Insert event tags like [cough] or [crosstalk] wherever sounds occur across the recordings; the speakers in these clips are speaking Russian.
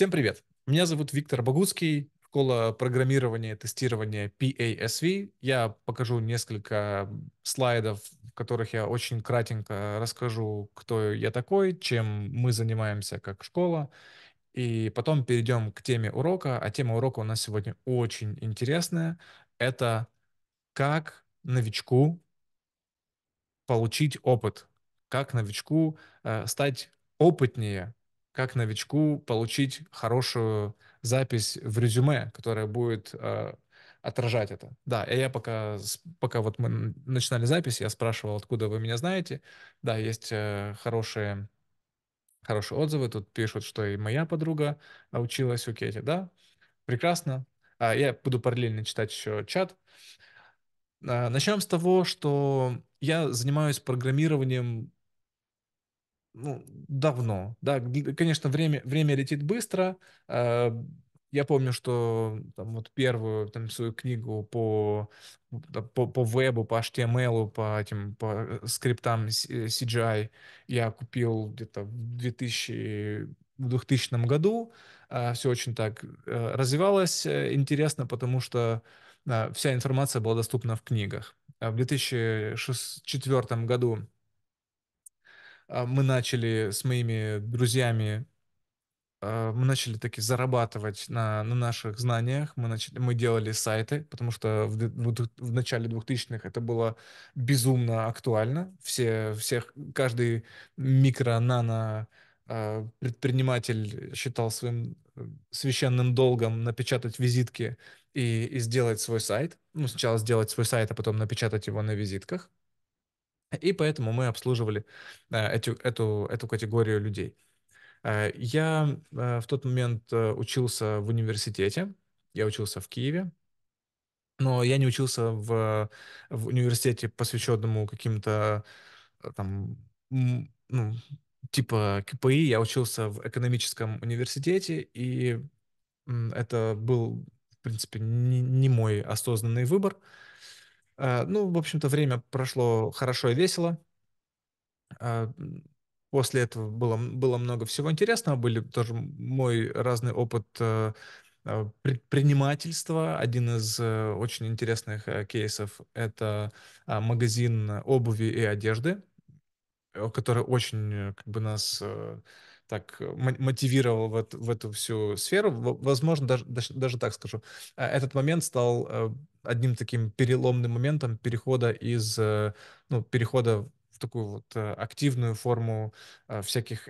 Всем привет! Меня зовут Виктор Богуцкий, школа программирования и тестирования PASV. Я покажу несколько слайдов, в которых я очень кратенько расскажу, кто я такой, чем мы занимаемся как школа, и потом перейдем к теме урока. А тема урока у нас сегодня очень интересная. Это как новичку получить опыт, как новичку э, стать опытнее как новичку получить хорошую запись в резюме, которая будет э, отражать это. Да, И я пока, пока вот мы начинали запись, я спрашивал, откуда вы меня знаете. Да, есть э, хорошие, хорошие отзывы. Тут пишут, что и моя подруга училась у Кети. Да, прекрасно. А я буду параллельно читать еще чат. А, начнем с того, что я занимаюсь программированием ну, давно. Да, конечно, время, время летит быстро. Э, я помню, что там, вот первую там, свою книгу по, по, по вебу, по HTML, по, этим, по э, скриптам э, CGI я купил где-то в 2000 в 2000 году. Все очень так развивалось интересно, потому что вся информация была доступна в книгах. А в 2004 году а, мы начали с моими друзьями, а, мы начали таки зарабатывать на, на наших знаниях, мы, начали, мы делали сайты, потому что в, в, в начале 2000-х это было безумно актуально. Все, всех, каждый микро-нано а, предприниматель считал своим э, священным долгом напечатать визитки и, и сделать свой сайт. Ну, сначала сделать свой сайт, а потом напечатать его на визитках. И поэтому мы обслуживали э, эту, эту, эту категорию людей. Э, я э, в тот момент учился в университете, я учился в Киеве, но я не учился в, в университете, посвященному каким-то там, ну, типа КПИ, я учился в экономическом университете, и это был, в принципе, не, не мой осознанный выбор. Э, ну, в общем-то, время прошло хорошо и весело. Э, после этого было, было много всего интересного. Были тоже мой разный опыт э, предпринимательства. Один из очень интересных кейсов – это магазин обуви и одежды, который очень как бы нас так мотивировал в, в эту всю сферу. Возможно, даже, даже, даже так скажу, этот момент стал одним таким переломным моментом перехода из, э, ну, перехода в такую вот э, активную форму э, всяких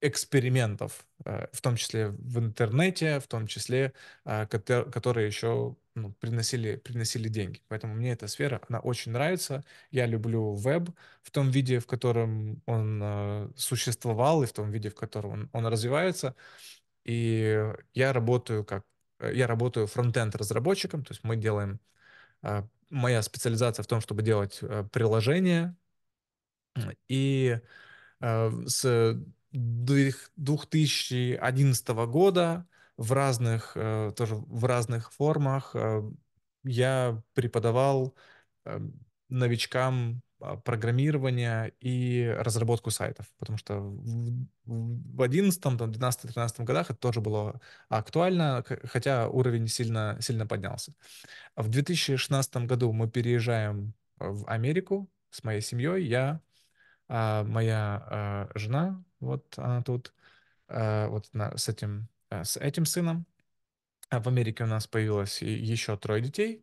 экспериментов, в том числе в интернете, в том числе, которые еще ну, приносили, приносили деньги. Поэтому мне эта сфера, она очень нравится. Я люблю веб в том виде, в котором он существовал и в том виде, в котором он, он развивается. И я работаю как Э, я работаю фронтенд разработчиком, то есть мы делаем, э, моя специализация в том, чтобы делать э, приложения, и с 2011 года в разных, тоже в разных формах я преподавал новичкам а, программирование и разработку сайтов, потому что в 11, там, 12, 13 годах это тоже было актуально, хотя уровень сильно, сильно поднялся. А в 2016 году мы переезжаем в Америку с моей семьей, я, а, моя жена, вот она тут, вот с этим, с этим сыном. В Америке у нас появилось еще трое детей,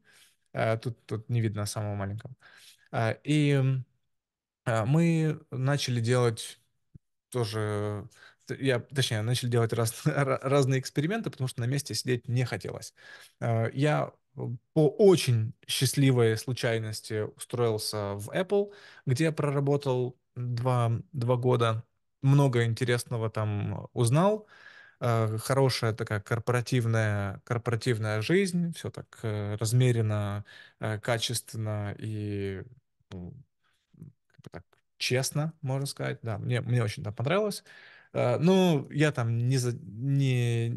тут, тут не видно самого маленького. А, и а, мы начали делать тоже, я, точнее, начали делать раз, [laughs] разные эксперименты, потому что на месте сидеть не хотелось. А, я по очень счастливой случайности устроился в Apple, где я проработал два, два года, много интересного там узнал, хорошая такая корпоративная, корпоративная жизнь, все так э, размеренно, э, качественно и как бы так, честно, можно сказать. Да, мне, мне очень там понравилось. Э, ну, я там не, за, не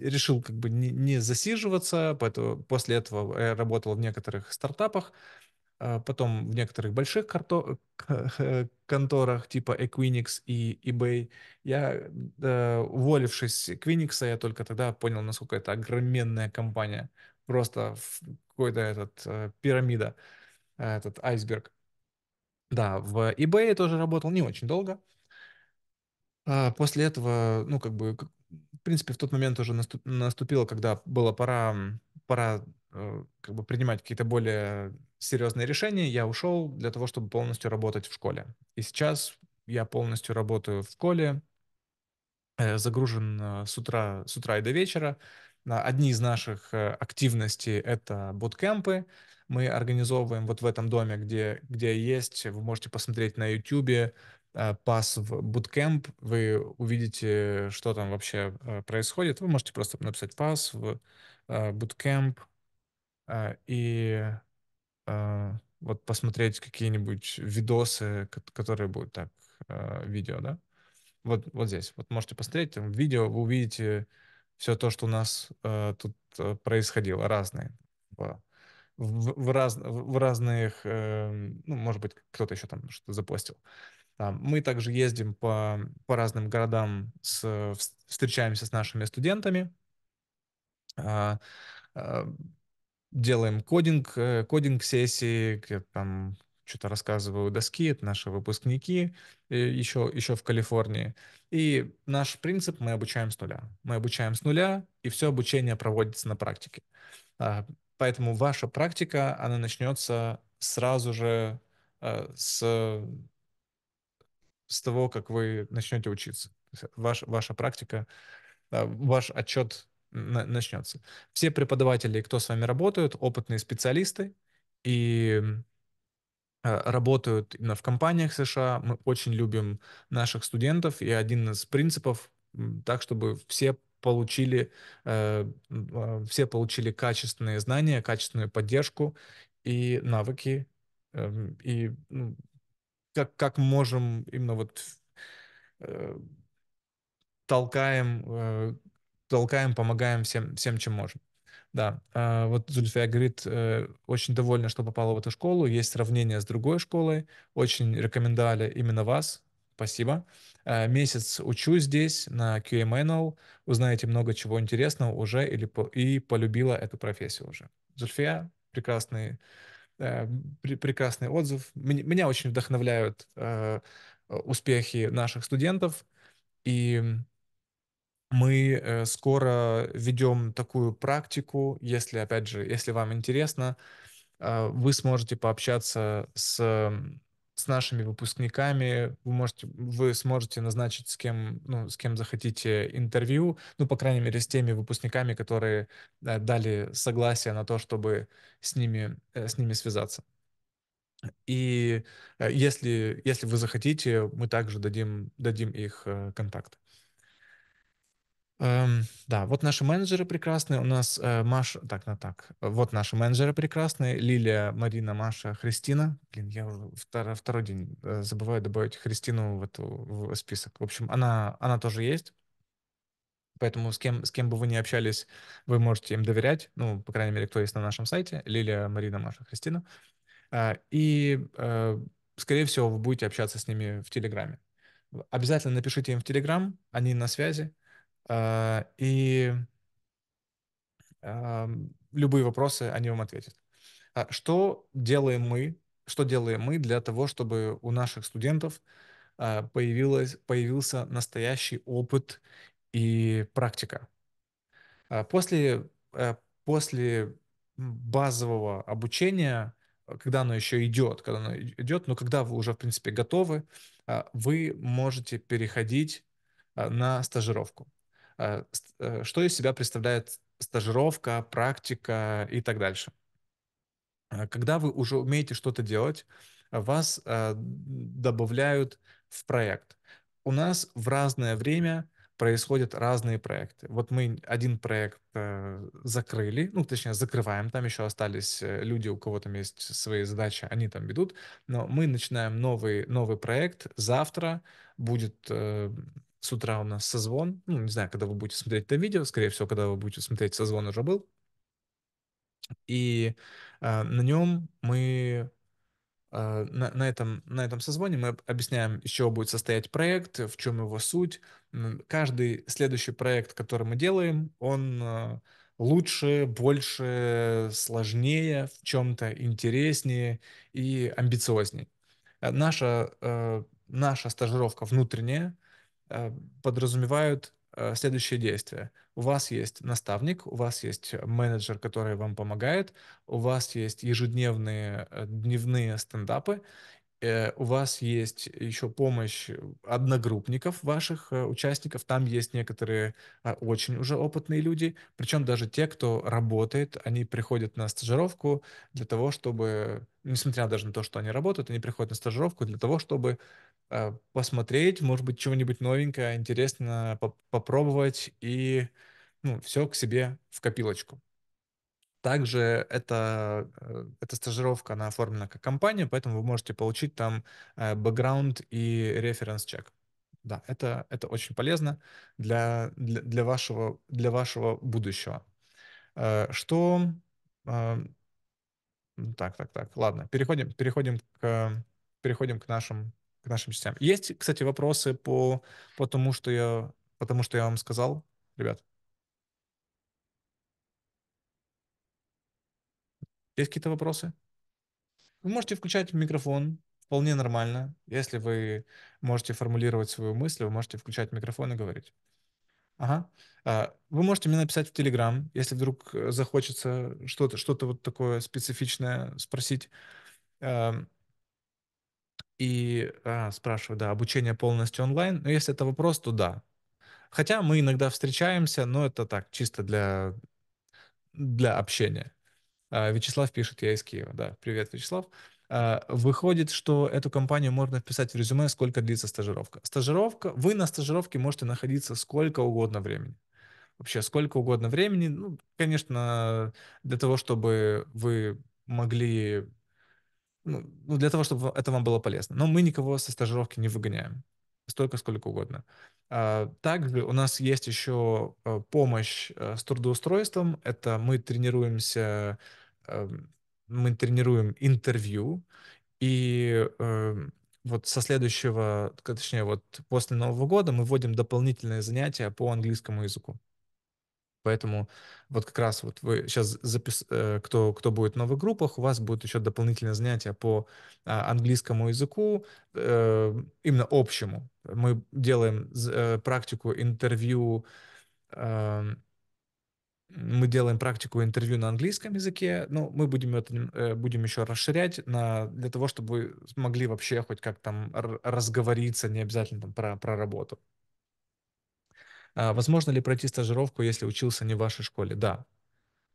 решил как бы не, не засиживаться, поэтому после этого я работал в некоторых стартапах, э, потом в некоторых больших карто, э, конторах типа Equinix и eBay. Я, уволившись Equinix, я только тогда понял, насколько это огроменная компания, просто какой-то этот пирамида. Э, этот айсберг. Да, в eBay тоже работал не очень долго. А, после этого, ну, как бы, в принципе, в тот момент уже наступило, когда было пора, пора э, как бы принимать какие-то более серьезные решения. Я ушел для того, чтобы полностью работать в школе. И сейчас я полностью работаю в школе, э, загружен с утра, с утра и до вечера. Одни из наших э, активностей — это буткемпы. Мы организовываем вот в этом доме, где, где есть. Вы можете посмотреть на YouTube э, пас в буткемп, вы увидите, что там вообще э, происходит. Вы можете просто написать пас в буткемп и вот посмотреть какие-нибудь видосы, которые будут так, видео, да? Вот, вот здесь. Вот можете посмотреть, там видео, вы увидите все то, что у нас э, тут э, происходило, разные. Типа, в, в, раз, в разных, э, ну, может быть, кто-то еще там что-то запостил. Там. Мы также ездим по, по разным городам, с, э, встречаемся с нашими студентами, э, э, делаем кодинг, э, кодинг-сессии, там что-то рассказываю доски, это наши выпускники еще, э, еще в Калифорнии. И наш принцип мы обучаем с нуля. Мы обучаем с нуля, и все обучение проводится на практике. А, поэтому ваша практика, она начнется сразу же э, с, с того, как вы начнете учиться. Ваш, ваша практика, э, ваш отчет начнется. Все преподаватели, кто с вами работают, опытные специалисты, и Э, работают именно в компаниях США. Мы очень любим наших студентов, и один из принципов так, чтобы все получили, э, э, все получили качественные знания, качественную поддержку и навыки. Эм, и ну, как, как можем именно вот толкаем, толкаем, помогаем всем, всем, чем можем. Да, а вот Зульфия говорит, э, очень довольна, что попала в эту школу, есть сравнение с другой школой, очень рекомендовали именно вас, спасибо. Э, месяц учу здесь на QMNL, узнаете много чего интересного уже или и полюбила эту профессию уже. Зульфия, прекрасный, э, прекрасный отзыв. Меня очень вдохновляют успехи наших студентов, и мы э, скоро ведем такую практику, если, опять же, если вам интересно, а, вы сможете пообщаться с, с нашими выпускниками, вы, можете, вы сможете назначить с кем, ну, с кем захотите интервью, ну, по крайней мере, с теми выпускниками, которые дали согласие на то, чтобы с ними, э, с ними связаться. И э, если, если вы захотите, мы также дадим, дадим их контакты. Эм, да, вот наши менеджеры прекрасные. У нас э, Маша, так, на так. Вот наши менеджеры прекрасные. Лилия, Марина, Маша, Христина. Блин, я втор, второй день э, забываю добавить Христину в, эту, в список. В общем, она, она тоже есть. Поэтому с кем, с кем бы вы ни общались, вы можете им доверять. Ну, по крайней мере, кто есть на нашем сайте. Лилия, Марина, Маша, Христина. Э, и, э, скорее всего, вы будете общаться с ними в Телеграме. Обязательно напишите им в Телеграм, они на связи Э, и эм, любые вопросы они вам ответят. А что делаем мы, что делаем мы для того, чтобы у наших студентов э, появилось, появился настоящий опыт и практика. Э, после, после базового обучения, когда оно еще идет, когда оно идет, но когда вы уже, в принципе, готовы, вы можете переходить на стажировку. Э, э, что из себя представляет стажировка, практика и так дальше. Э, когда вы уже умеете что-то делать, вас добавляют в проект. У нас в разное время происходят разные проекты. Вот мы один проект э, закрыли, ну, точнее, закрываем, там еще остались люди, у кого там есть свои задачи, они там ведут, но мы начинаем новый, новый проект, завтра будет с утра у нас созвон. Ну, не знаю, когда вы будете смотреть это видео. Скорее всего, когда вы будете смотреть, созвон уже был. И э, на нем мы а, на, на, этом, на этом созвоне мы объясняем, из чего будет состоять проект, в чем его суть. Каждый следующий проект, который мы делаем, он а, лучше, больше, сложнее, в чем-то интереснее и амбициознее. Наша, наша стажировка внутренняя, Э, подразумевают э, следующие действия. У вас есть наставник, у вас есть э, менеджер, который вам помогает, у вас есть ежедневные дневные стендапы, Э, у вас есть еще помощь э, одногруппников ваших э, участников, там есть некоторые а, очень уже опытные люди, причем даже те, кто работает, они приходят на стажировку для того, чтобы, несмотря даже на то, что они работают, они приходят на стажировку для того, чтобы а, посмотреть, может быть, чего-нибудь новенькое, интересно попробовать и ну, все к себе в копилочку. Также это, э, эта стажировка, она оформлена как компания, поэтому вы можете получить там э, бэкграунд и референс-чек. Да, это, это очень полезно для, для, для, вашего, для вашего будущего. Э, что... Так, так, так, ладно, переходим, переходим, к, переходим к, нашим, к нашим частям. Есть, кстати, вопросы по, по, тому, что я, потому что я вам сказал, ребят? Есть какие-то вопросы? Вы можете включать микрофон вполне нормально. Если вы можете формулировать свою мысль, вы можете включать микрофон и говорить. Ага. А, вы можете мне написать в Телеграм, если вдруг э, захочется что-то что вот такое специфичное спросить. А, и а, спрашиваю, да, обучение полностью онлайн. Но если это вопрос, то да. Хотя мы иногда встречаемся, но это так, чисто для, для общения. А, Вячеслав пишет, я из Киева, да. Привет, Вячеслав. А, выходит, что эту компанию можно вписать в резюме, сколько длится стажировка. Стажировка, вы на стажировке можете находиться сколько угодно времени. Вообще, сколько угодно времени. Ну, конечно, для того, чтобы вы могли ну, ну для того, чтобы это вам было полезно. Но мы никого со стажировки не выгоняем. Столько, сколько угодно. А, также у нас есть еще э, помощь э, с трудоустройством. Это мы тренируемся Эм, мы тренируем интервью, и эм, вот со следующего, точнее, вот после Нового года мы вводим дополнительные занятия по английскому языку. Поэтому вот как раз вот вы сейчас запис... Э, кто, кто будет в новых группах, у вас будет еще дополнительное занятие по а, английскому языку, э, именно общему. Мы делаем э, практику интервью эм, мы делаем практику интервью на английском языке, но ну, мы будем это э, будем еще расширять на, для того, чтобы вы могли вообще хоть как там разговориться, не обязательно там про, про работу. А, возможно ли пройти стажировку, если учился не в вашей школе? Да.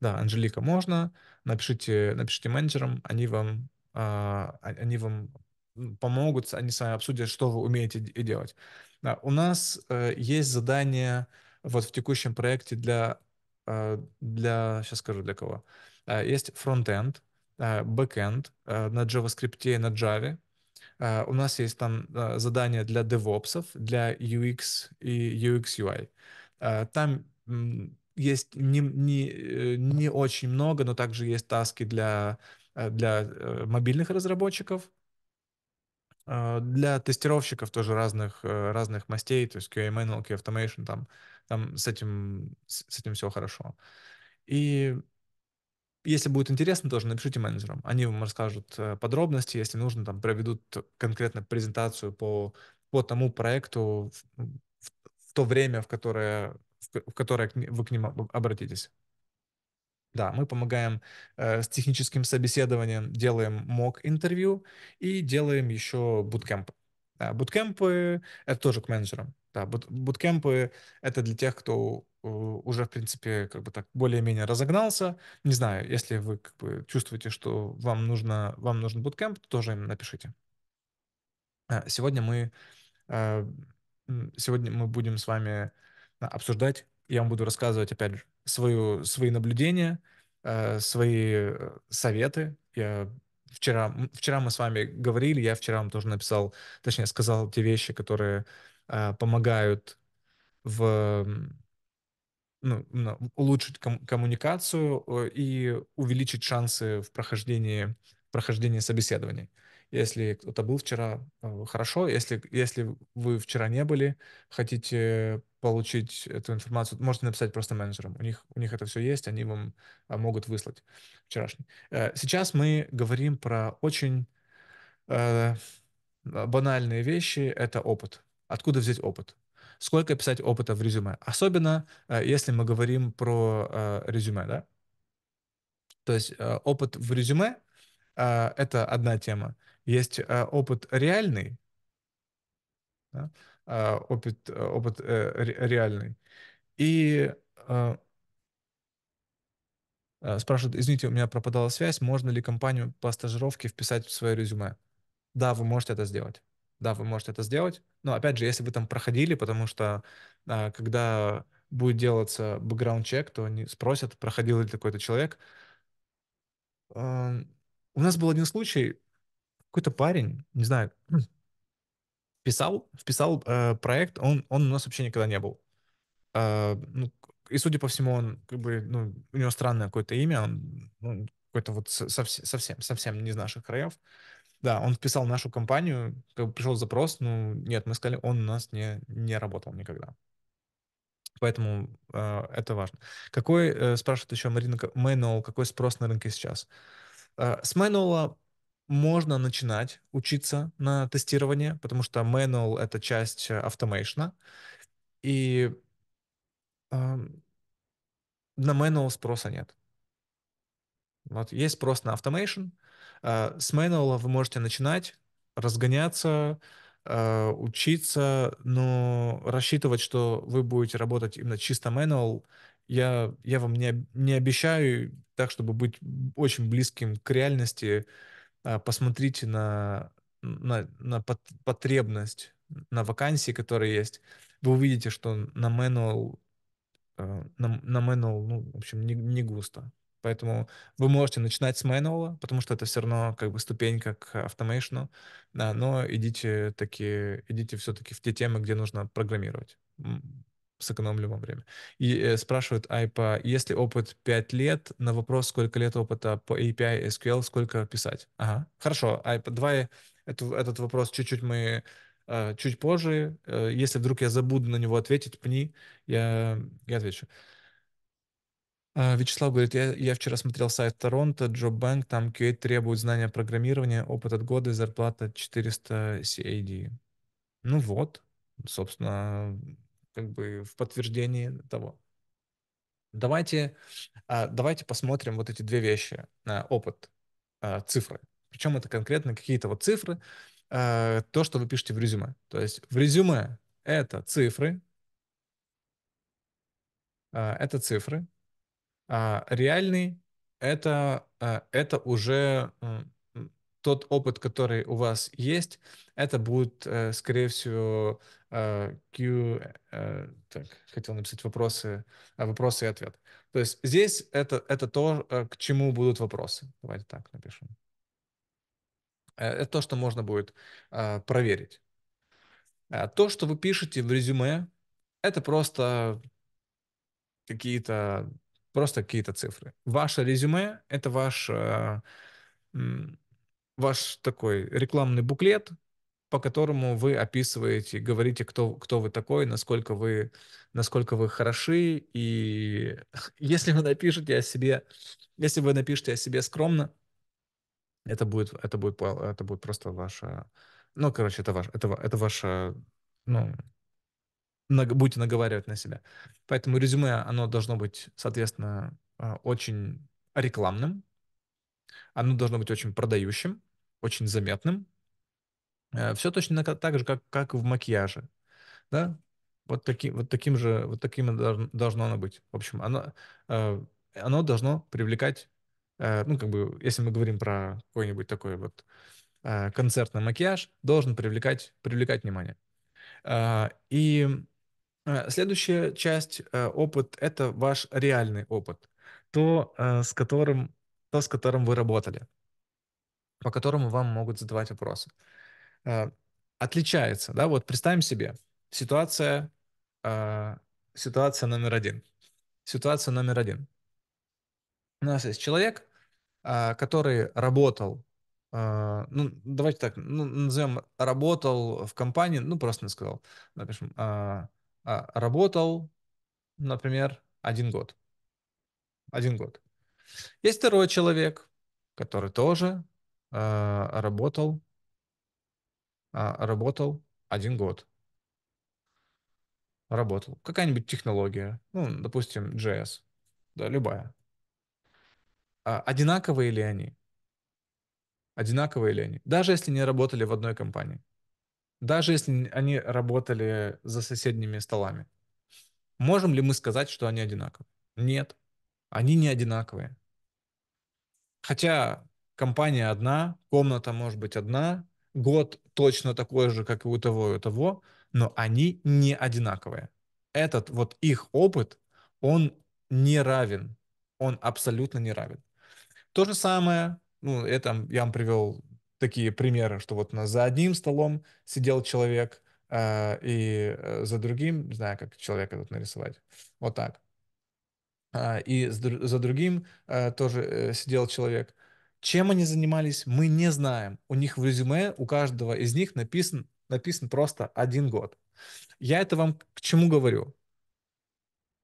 Да, Анжелика, можно. Напишите, напишите менеджерам, они вам, а, а они вам помогут, они с вами обсудят, что вы умеете и делать. Да, у нас а, есть задание вот в текущем проекте для а, для, сейчас скажу для кого, а, есть фронтенд, а, бэкенд на JavaScript и на Java. У нас есть там задания для DevOps, для UX и UX UI. Там есть не, не, не очень много, но также есть таски для, для э, мобильных разработчиков, Э, для тестировщиков тоже разных, э, разных мастей, то есть QA Manual, QA Automation, там, там с, этим, с этим все хорошо. И если будет интересно, тоже напишите менеджерам. Они вам расскажут э, подробности, если нужно, там проведут конкретно презентацию по, по тому проекту в, в то время, в которое, в, в которое вы к ним обратитесь. Да, мы помогаем э, с техническим собеседованием, делаем мок-интервью и делаем еще буткемпы. Да, буткемпы — это тоже к менеджерам. Да, бут, буткемпы — это для тех, кто э, уже, в принципе, как бы так более-менее разогнался. Не знаю, если вы как бы чувствуете, что вам, нужно, вам нужен буткемп, то тоже им напишите. Э, сегодня мы, э, сегодня мы будем с вами обсуждать я вам буду рассказывать, опять же, свою, свои наблюдения, э, свои э, советы. Я вчера, вчера мы с вами говорили, я вчера вам тоже написал, точнее, сказал те вещи, которые э, помогают в ну, улучшить ком- коммуникацию э, и увеличить шансы в прохождении, прохождении собеседований. Если кто-то был вчера, э, хорошо. Если, если вы вчера не были, хотите получить эту информацию, можете написать просто менеджерам. У них, у них это все есть, они вам а, могут выслать вчерашний. Э, сейчас мы говорим про очень э, банальные вещи. Это опыт. Откуда взять опыт? Сколько писать опыта в резюме? Особенно, если мы говорим про резюме, да? То есть опыт в резюме — это одна тема. Есть а, опыт реальный, да? А, опыт, а, опыт э, реальный. И спрашивают, извините, у меня пропадала связь, можно ли компанию по стажировке вписать в свое резюме? Да, вы можете это сделать. Да, вы можете это сделать. Но опять же, если вы там проходили, потому что а, когда будет делаться бэкграунд-чек, то они спросят, проходил ли такой-то человек. А, у нас был один случай, какой-то парень, не знаю, хм, писал, вписал э, проект, он, он у нас вообще никогда не был. Э, ну, и, судя по всему, он как бы, ну, у него странное какое-то имя, он, он ну, какой-то вот совсем, совсем, не из наших краев. Да, он вписал нашу компанию, как бы пришел запрос, ну, нет, мы сказали, он у нас не, не работал никогда. Поэтому э, это важно. Какой, э, спрашивает еще Марина Мэнуэлл, какой спрос на рынке сейчас? Э, с Мэнуэлла можно начинать учиться на тестирование, потому что manual — это часть автомейшна, э, и э, на manual спроса нет. Вот есть спрос на automation. Э, с manual вы можете начинать разгоняться, э, учиться, но рассчитывать, что вы будете работать именно чисто manual, я, я вам не, не обещаю так, чтобы быть очень близким к реальности, а, посмотрите на, на, на потребность, на вакансии, которые есть, вы увидите, что на manual, а, на, на manual ну, в общем, не, не густо. Поэтому вы можете начинать с manual, потому что это все равно как бы ступенька к automation, да, но идите, таки, идите все-таки в те темы, где нужно программировать сэкономлю вам время. И э, спрашивают, Айпа, если опыт 5 лет, на вопрос, сколько лет опыта по API SQL, сколько писать? Ага, хорошо, Айпа, давай эту, этот вопрос чуть-чуть мы э, чуть позже. Э, если вдруг я забуду на него ответить, пни, я, я отвечу. А, Вячеслав говорит, я, я вчера смотрел сайт Торонто, Джоббанк, там QA требует знания программирования, опыт от года и зарплата 400 CAD. Ну вот, собственно, как бы в подтверждении того. Давайте, а, давайте посмотрим вот эти две вещи. Опыт, а, цифры. Причем это конкретно какие-то вот цифры, а, то, что вы пишете в резюме. То есть в резюме это цифры, это цифры, реальный это, это уже тот опыт, который у вас есть, это будет, э, скорее всего, э, Q... Э, так, хотел написать вопросы, вопросы и ответ. То есть здесь это, это то, к чему будут вопросы. Давайте так напишем. Это то, что можно будет проверить. То, что вы пишете в резюме, это просто какие-то просто какие-то цифры. Ваше резюме — это ваш ваш такой рекламный буклет, по которому вы описываете, говорите, кто, кто вы такой, насколько вы, насколько вы хороши. И [laughs] если вы напишете о себе, если вы напишете о себе скромно, это будет, это будет, это будет просто ваша, ну, короче, это, ваш, это, это ваша, ну, много, будете наговаривать на себя. Поэтому резюме, оно должно быть, соответственно, а, очень рекламным, оно должно быть очень продающим, очень заметным. Э, Все точно так же, как, как в макияже. Да? Вот, таки, вот таким же, вот таким должно оно быть. В общем, оно, э, оно должно привлекать, э, ну, как бы, если мы говорим про какой-нибудь такой вот концертный макияж, должен привлекать, привлекать внимание. И следующая часть опыт – это ваш реальный опыт, то, с которым, то, с которым вы работали – по которому вам могут задавать вопросы. Э, отличается, да, вот представим себе, ситуация, э, ситуация номер один. Ситуация номер один. У нас есть человек, э, который работал, ну, давайте так, ну, назовем, работал в компании, ну, просто не сказал, напишем, работал, например, один год. Один год. Есть второй человек, который тоже а, работал, а, работал один год. Работал. Какая-нибудь технология, ну, допустим, JS, да, любая. А одинаковые ли они? Одинаковые ли они? Даже если не работали в одной компании. Даже если они работали за соседними столами. Можем ли мы сказать, что они одинаковые? Нет, они не одинаковые. Хотя компания одна, комната может быть одна, год точно такой же, как и у того и у того, но они не одинаковые. Этот вот их опыт, он не равен, он абсолютно не равен. То же самое, ну, это я вам привел такие примеры, что вот у нас за одним столом сидел человек, э, и э, за другим, не знаю, как человека тут нарисовать, вот так. А, и за другим э, тоже э, сидел человек. Чем они занимались, мы не знаем. У них в резюме, у каждого из них написан, написан просто один год. Я это вам к чему говорю?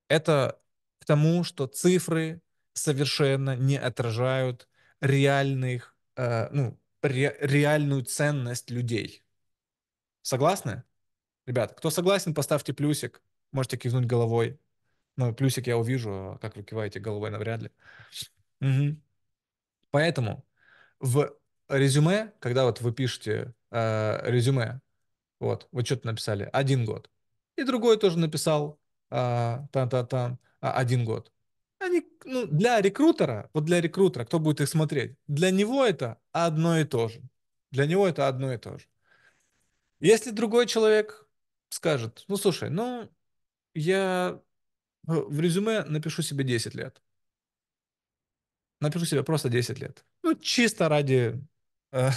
Это к тому, что цифры совершенно не отражают реальных, э, ну, ре, реальную ценность людей. Согласны? Ребят, кто согласен, поставьте плюсик. Можете кивнуть головой. Ну, плюсик я увижу, а как вы киваете головой, навряд ли. Угу. Поэтому в резюме, когда вот вы пишете э, резюме, вот, вы что-то написали, один год, и другой тоже написал э, та-та-та, а, один год. Они, ну, для рекрутера, вот для рекрутера, кто будет их смотреть, для него это одно и то же. Для него это одно и то же. Если другой человек скажет, ну, слушай, ну, я э, в резюме напишу себе 10 лет напишу себе просто 10 лет. Ну, чисто ради, э,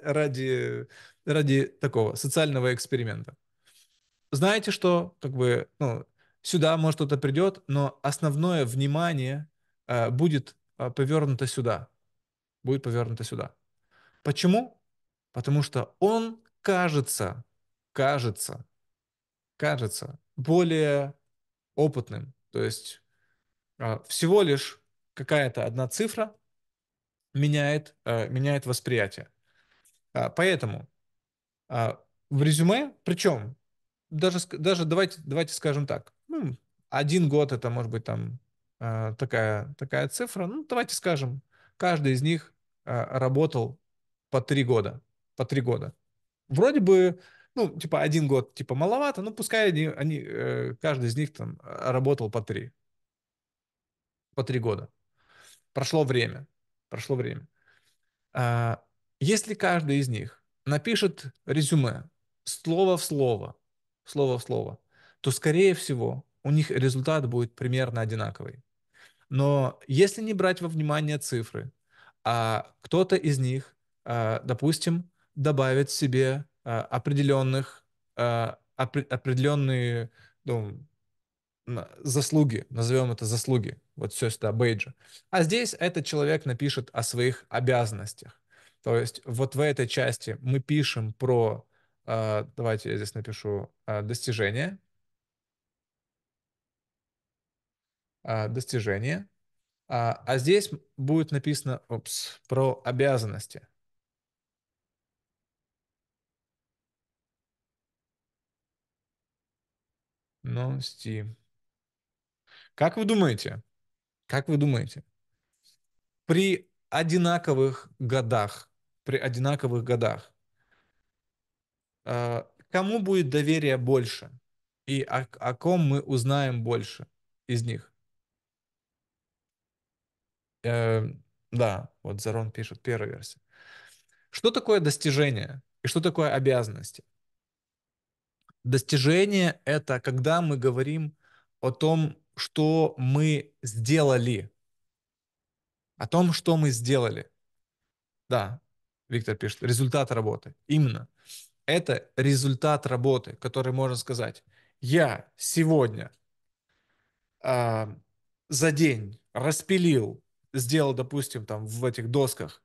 [laughs] ради, ради такого социального эксперимента. Знаете, что как бы, ну, сюда, может, кто-то придет, но основное внимание э, будет э, повернуто сюда. Будет повернуто сюда. Почему? Потому что он кажется, кажется, кажется более опытным. То есть э, всего лишь какая-то одна цифра меняет, э, меняет восприятие. А, поэтому а, в резюме, причем даже, даже давайте, давайте скажем так, ну, один год это может быть там э, такая, такая цифра, ну давайте скажем, каждый из них э, работал по три года, по три года. Вроде бы, ну, типа один год, типа маловато, но пускай они, они каждый из них там работал по три, по три года. Прошло время. Прошло время. А, если каждый из них напишет резюме слово в слово, слово в слово, то, скорее всего, у них результат будет примерно одинаковый. Но если не брать во внимание цифры, а кто-то из них, а, допустим, добавит себе а, определенных, определенные ну, заслуги, назовем это заслуги, вот все это бейджа. А здесь этот человек напишет о своих обязанностях. То есть вот в этой части мы пишем про, э, давайте я здесь напишу, э, достижения. Э, достижения. А здесь будет написано, опс, про обязанности. Non-Steam. Как вы думаете? Как вы думаете? При одинаковых годах, при одинаковых годах, э, кому будет доверие больше? И о, о ком мы узнаем больше из них? Э, да, вот Зарон пишет, первая версия. Что такое достижение и что такое обязанности? Достижение — это когда мы говорим о том, что мы сделали. О том, что мы сделали. Да, Виктор пишет, результат работы. Именно. Это результат работы, который можно сказать. Я сегодня э, за день распилил, сделал, допустим, там в этих досках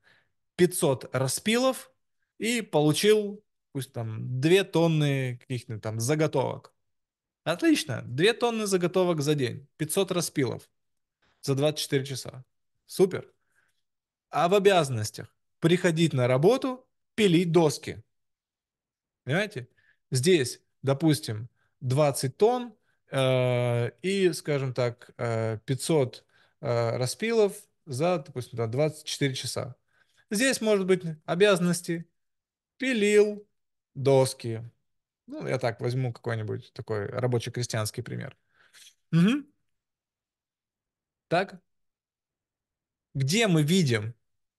500 распилов и получил, пусть там 2 тонны каких-нибудь там заготовок. Отлично. 2 тонны заготовок за день, 500 распилов за 24 часа. Супер. А в обязанностях приходить на работу, пилить доски. Понимаете? Здесь, допустим, 20 тонн э, и, скажем так, 500 э, э, распилов за, допустим, 24 часа. Здесь, может быть, обязанности пилил доски, ну, я так возьму какой-нибудь такой рабочий крестьянский пример. Угу. Так? Где мы видим,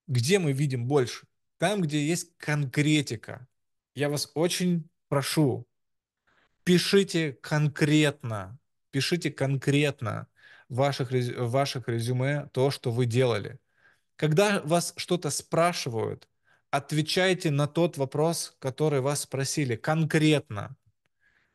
где мы видим больше? Там, где есть конкретика. Я вас очень прошу, пишите конкретно, пишите конкретно в ваших, в ваших резюме то, что вы делали. Когда вас что-то спрашивают, отвечайте на тот вопрос, который вас спросили конкретно,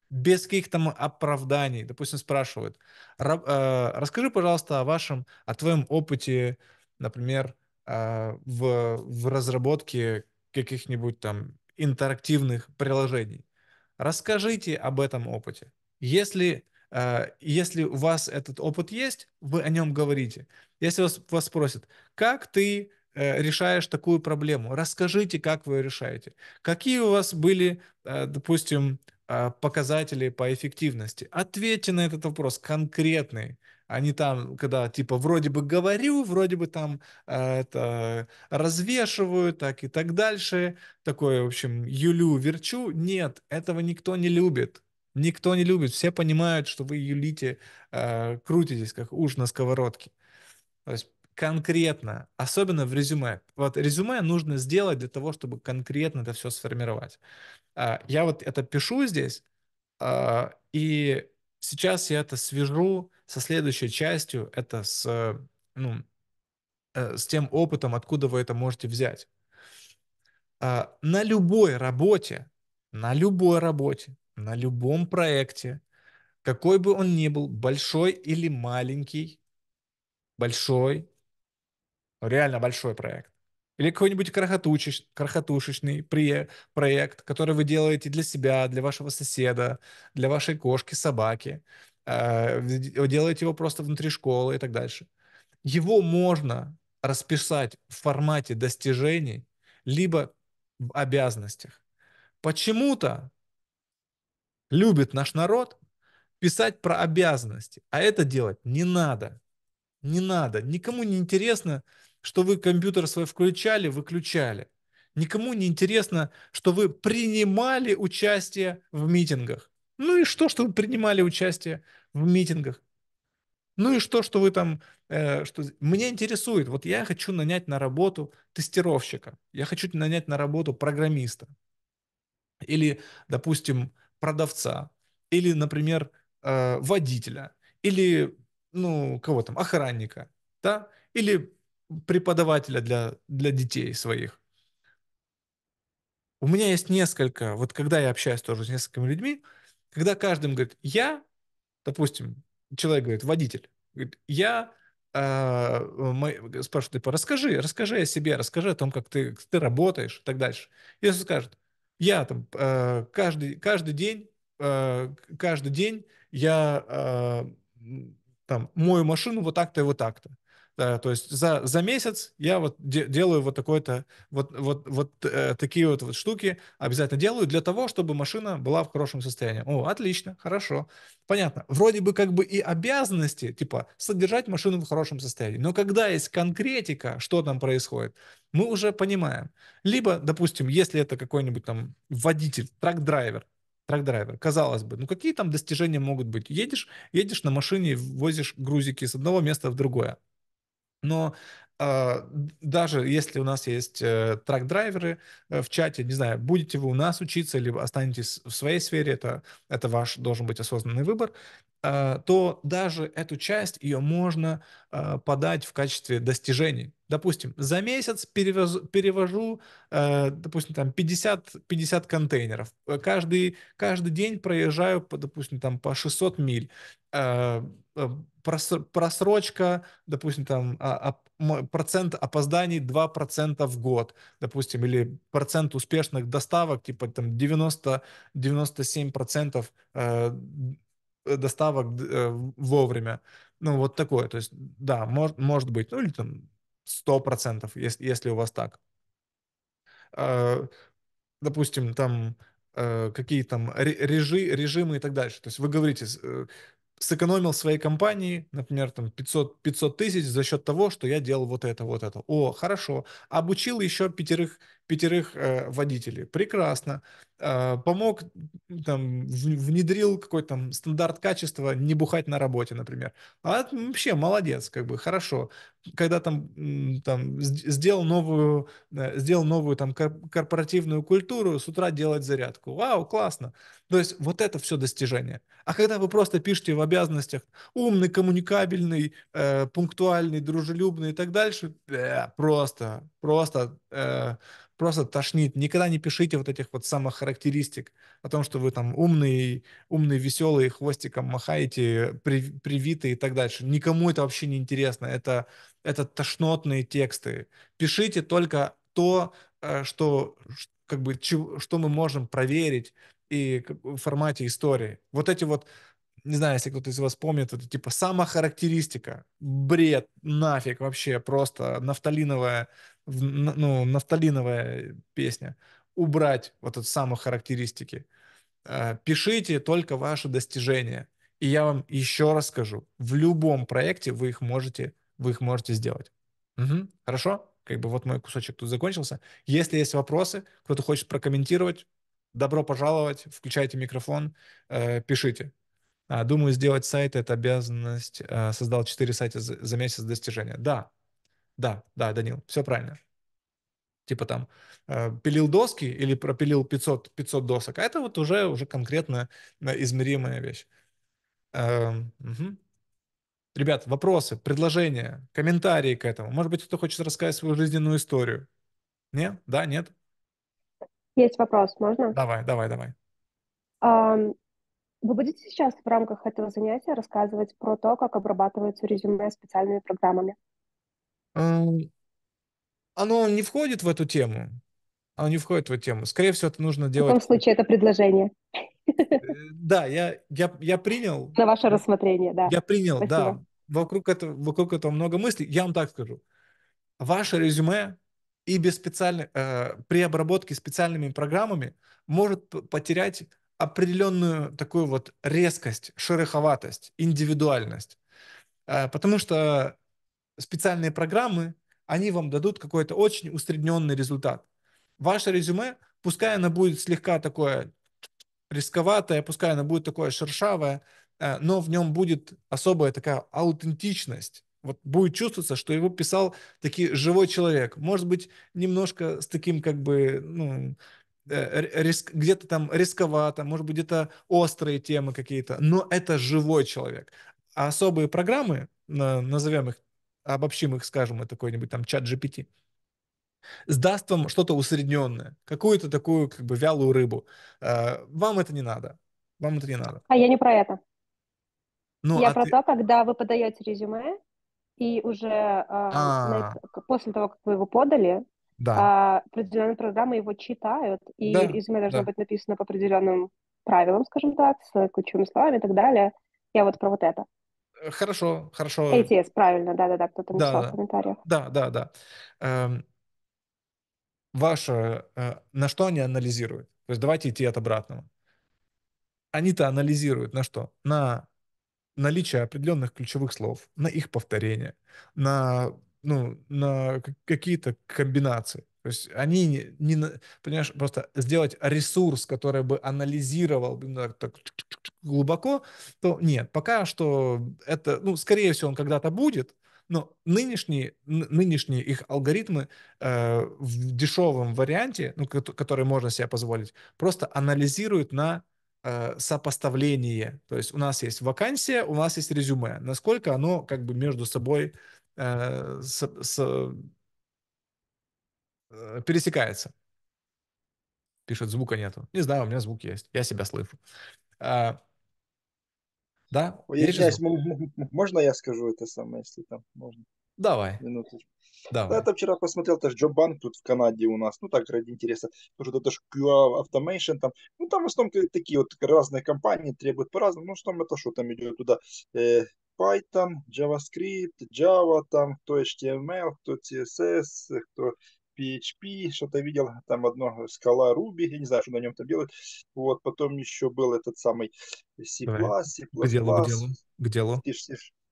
без каких-то оправданий. Допустим, спрашивают, э, расскажи, пожалуйста, о вашем, о твоем опыте, например, э, в, в разработке каких-нибудь там интерактивных приложений. Расскажите об этом опыте. Если, э, если у вас этот опыт есть, вы о нем говорите. Если вас, вас спросят, как ты Э, решаешь такую проблему. Расскажите, как вы ее решаете. Какие у вас были, э, допустим, э, показатели по эффективности? Ответьте на этот вопрос конкретный а не там, когда типа вроде бы говорю, вроде бы там это развешиваю, так и так дальше, такое, в общем, юлю, верчу. Нет, этого никто не любит. Никто не любит. Все понимают, что вы юлите, крутитесь, как уж на сковородке. То есть конкретно, особенно в резюме. Вот резюме нужно сделать для того, чтобы конкретно это все сформировать. А, я вот это пишу здесь, а, и сейчас я это свяжу со следующей частью, это с, э, ну, э, с тем опытом, откуда вы это можете взять. А, на любой работе, на любой работе, на любом проекте, какой бы он ни был, большой или маленький, большой реально большой проект. Или какой-нибудь крохотушечный, крохотушечный проект, который вы делаете для себя, для вашего соседа, для вашей кошки, собаки. А, вы Делаете его просто внутри школы и так дальше. Его можно расписать в формате достижений, либо в обязанностях. Почему-то любит наш народ писать про обязанности, а это делать не надо. Не надо. Никому не интересно, что вы компьютер свой включали, выключали. Никому не интересно, что вы принимали участие в митингах. Ну и что, что вы принимали участие в митингах? Ну и что, что вы там... Э, что... Меня интересует, вот я хочу нанять на работу тестировщика, я хочу нанять на работу программиста или, допустим, продавца, или, например, э, водителя, или, ну, кого там, охранника, да, или преподавателя для, для детей своих. У меня есть несколько, вот когда я общаюсь тоже с несколькими людьми, когда каждым говорит, я, допустим, человек говорит, водитель, говорит, я а, э, э спрашиваю, типа, расскажи, расскажи о себе, расскажи о том, как ты, как ты работаешь и так дальше. Если скажет, я там э, каждый, каждый день, э, каждый день я э, там мою машину вот так-то и вот так-то. Э, то есть за, за месяц я вот де, делаю вот такой-то, вот, вот, вот э, такие вот, вот штуки обязательно делаю для того, чтобы машина была в хорошем состоянии. О, отлично, хорошо, понятно. Вроде бы как бы и обязанности, типа, содержать машину в хорошем состоянии. Но когда есть конкретика, что там происходит, мы уже понимаем. Либо, допустим, если это какой-нибудь там водитель, трак-драйвер, трак-драйвер. Казалось бы, ну какие там достижения могут быть? Едешь, едешь на машине, возишь грузики с одного места в другое. Но э, даже если у нас есть э, трак-драйверы э, в чате, не знаю, будете вы у нас учиться или останетесь в своей сфере, это, это ваш должен быть осознанный выбор, э, то даже эту часть ее можно э, подать в качестве достижений. Допустим, за месяц перевоз, перевожу, э, допустим, там 50, 50 контейнеров. Э, каждый, каждый день проезжаю, по, допустим, там по 600 миль. Э, э просрочка, допустим, там а, процент опозданий 2% в год, допустим, или процент успешных доставок, типа там 90-97% э, доставок э, вовремя. Ну, вот такое. То есть, да, может, может быть, ну, или там 100%, если, если у вас так. Э, допустим, там какие там режи, режимы и так дальше. То есть вы говорите, сэкономил своей компании, например, там 500, 500 тысяч за счет того, что я делал вот это, вот это. О, хорошо. Обучил еще пятерых пятерых э, водителей. Прекрасно. Э, помог, там, внедрил какой-то там стандарт качества, не бухать на работе, например. А вообще молодец, как бы, хорошо. Когда там, там сделал новую, э, сделал новую там корпоративную культуру, с утра делать зарядку. Вау, классно. То есть вот это все достижение. А когда вы просто пишете в обязанностях умный, коммуникабельный, э, пунктуальный, дружелюбный и так дальше, э, просто, просто э, просто тошнит. Никогда не пишите вот этих вот самых характеристик о том, что вы там умный, умный, веселый, хвостиком махаете, при, привитый и так дальше. Никому это вообще не интересно. Это, это тошнотные тексты. Пишите только то, э, что, как бы, чего, что мы можем проверить и в формате истории. Вот эти вот не знаю, если кто-то из вас помнит, это типа самохарактеристика, бред, нафиг вообще, просто нафталиновая, ну, нафталиновая песня. Убрать вот эту самохарактеристики. Э, пишите только ваши достижения. И я вам еще раз скажу, в любом проекте вы их можете, вы их можете сделать. Угу. Хорошо? Как бы вот мой кусочек тут закончился. Если есть вопросы, кто-то хочет прокомментировать, добро пожаловать, включайте микрофон, э, пишите. А, думаю, сделать сайт — это обязанность. А, создал 4 сайта за месяц достижения. Да, да, да, Данил, все правильно. Типа там а, пилил доски или пропилил 500, 500 досок. А это вот уже, уже конкретно измеримая вещь. Ребят, вопросы, предложения, комментарии к этому. Может быть, кто то хочет рассказать свою жизненную историю? Нет? Да, нет? Есть вопрос, можно? Давай, давай, давай. Вы будете сейчас в рамках этого занятия рассказывать про то, как обрабатываются резюме специальными программами? Э, оно не входит в эту тему. Оно не входит в эту тему. Скорее всего, это нужно делать... В каком случае это предложение? Э, да, я, я, я принял... На ваше рассмотрение, да. Я принял, Спасибо. да. Вокруг этого, вокруг этого много мыслей. Я вам так скажу. Ваше резюме и без специальных... Э, при обработке специальными программами может потерять определенную такую вот резкость, шероховатость, индивидуальность. Э, потому что специальные программы, они вам дадут какой-то очень усредненный результат. Ваше резюме, пускай оно будет слегка такое рисковатое, пускай оно будет такое шершавое, э, но в нем будет особая такая аутентичность. Вот будет чувствоваться, что его писал такой живой человек. Может быть, немножко с таким как бы, ну, Э, риск, где-то там рисковато, может быть, где-то острые темы какие-то, но это живой человек. А особые программы, назовем их, обобщим их, скажем, это какой-нибудь там чат GPT, сдаст вам что-то усредненное, какую-то такую как бы вялую рыбу. Э, вам это не надо. Вам это не надо. А я не про это. Ну, я а про ты... то, когда вы подаете резюме, и уже э, а. после того, как вы его подали, да. а, определенные программы его читают, и да, резюме должно да. быть написано по определенным правилам, скажем так, с ключевыми словами и так далее. Я вот про вот это. Э, хорошо, хорошо. ATS, правильно, да-да-да, кто-то да, написал да, в комментариях. Да, да, да. Эм, ваше, э, на что они анализируют? То есть давайте идти от обратного. Они-то анализируют на что? На наличие определенных ключевых слов, на их повторение, на ну, на какие-то комбинации. То есть они не, не, понимаешь, просто сделать ресурс, который бы анализировал так глубоко, то нет, пока что это, ну, скорее всего, он когда-то будет, но нынешние, нынешние их алгоритмы э, в дешевом варианте, ну, который можно себе позволить, просто анализируют на э, сопоставление. То есть у нас есть вакансия, у нас есть резюме. Насколько оно как бы между собой Э, с, с, э, пересекается. Пишет, звука нету. Не знаю, у меня звук есть. Я себя слышу. А, да? Ой, я, можно я скажу это самое, если там можно? Давай. Минуту. Давай. Да, это вчера посмотрел, тоже Джо Банк тут в Канаде у нас, ну так, ради интереса, тоже это же QA Automation там, ну там в основном э, такие вот разные компании требуют по-разному, ну что там это что там идет туда, э, Python, JavaScript, Java, там, кто HTML, кто CSS, кто PHP, что-то видел, там одно скала Ruby, я не знаю, что на нем там делают. Вот, потом еще был этот самый C++, C++. К делу, к делу, к делу.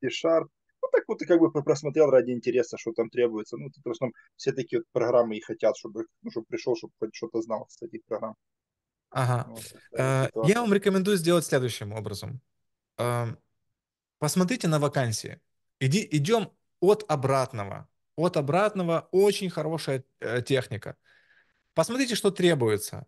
C-Sharp. Ну, так вот ты как бы просмотрел ради интереса, что там требуется. Ну, в основном все такие вот программы и хотят, чтобы, ну, чтобы пришел, чтобы хоть что-то знал с таких программ. Ага. Вот, э, я вам рекомендую сделать следующим образом. Эм, Посмотрите на вакансии. Иди, идем от обратного. От обратного очень хорошая э, техника. Посмотрите, что требуется.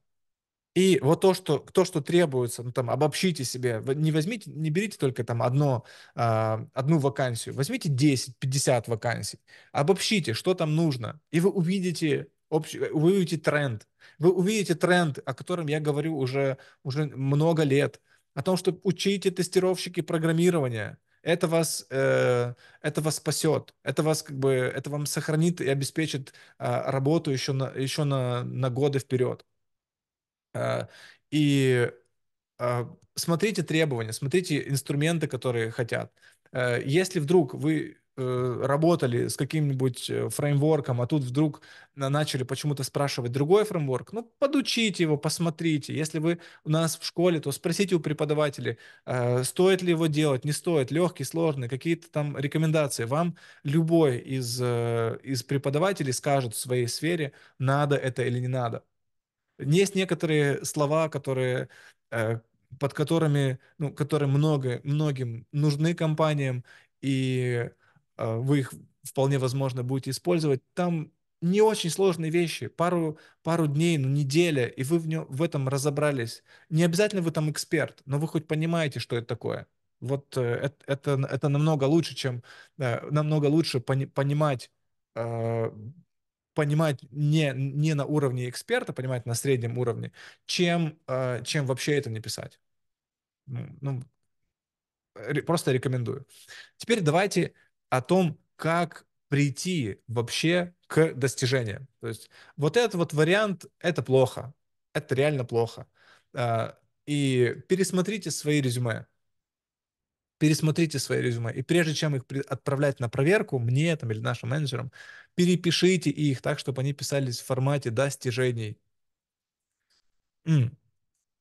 И вот то, что, то, что требуется, ну, там, обобщите себе, не возьмите, не берите только там одно, а, одну вакансию, возьмите 10-50 вакансий, обобщите, что там нужно, и вы увидите, общ... вы увидите тренд, вы увидите тренд, о котором я говорю уже, уже много лет – о том, что учите тестировщики программирования. Это вас, э, это вас спасет, это вас как бы, это вам сохранит и обеспечит э, работу еще на еще на на годы вперед. Э, и э, смотрите требования, смотрите инструменты, которые хотят. Э, если вдруг вы Э, работали с каким-нибудь э, фреймворком, а тут вдруг начали почему-то спрашивать другой фреймворк, ну, подучите его, посмотрите. Если вы у нас в школе, то спросите у преподавателей, э, стоит ли его делать, не стоит, легкий, сложный, какие-то там рекомендации. Вам любой из, из преподавателей скажет в своей сфере, надо это или не надо. Есть некоторые слова, которые под которыми, ну, которые много, многим нужны компаниям, и а, вы их вполне возможно будете использовать, там не очень сложные вещи, пару, пару дней, ну, неделя, и вы в, нем, в этом разобрались. Не обязательно вы там эксперт, но вы хоть понимаете, что это такое. Вот э, это, это, это намного лучше, чем э, намного лучше пони, понимать, э, понимать не, не на уровне эксперта, понимать на среднем уровне, чем, э, чем вообще это не писать. Ну, ну просто рекомендую. Теперь давайте о том, как прийти вообще к достижениям. То есть вот этот вот вариант — это плохо, это реально плохо. А, и пересмотрите свои резюме. Пересмотрите свои резюме. И прежде чем их отправлять на проверку, мне там или нашим менеджерам, перепишите их так, чтобы они писались в формате достижений.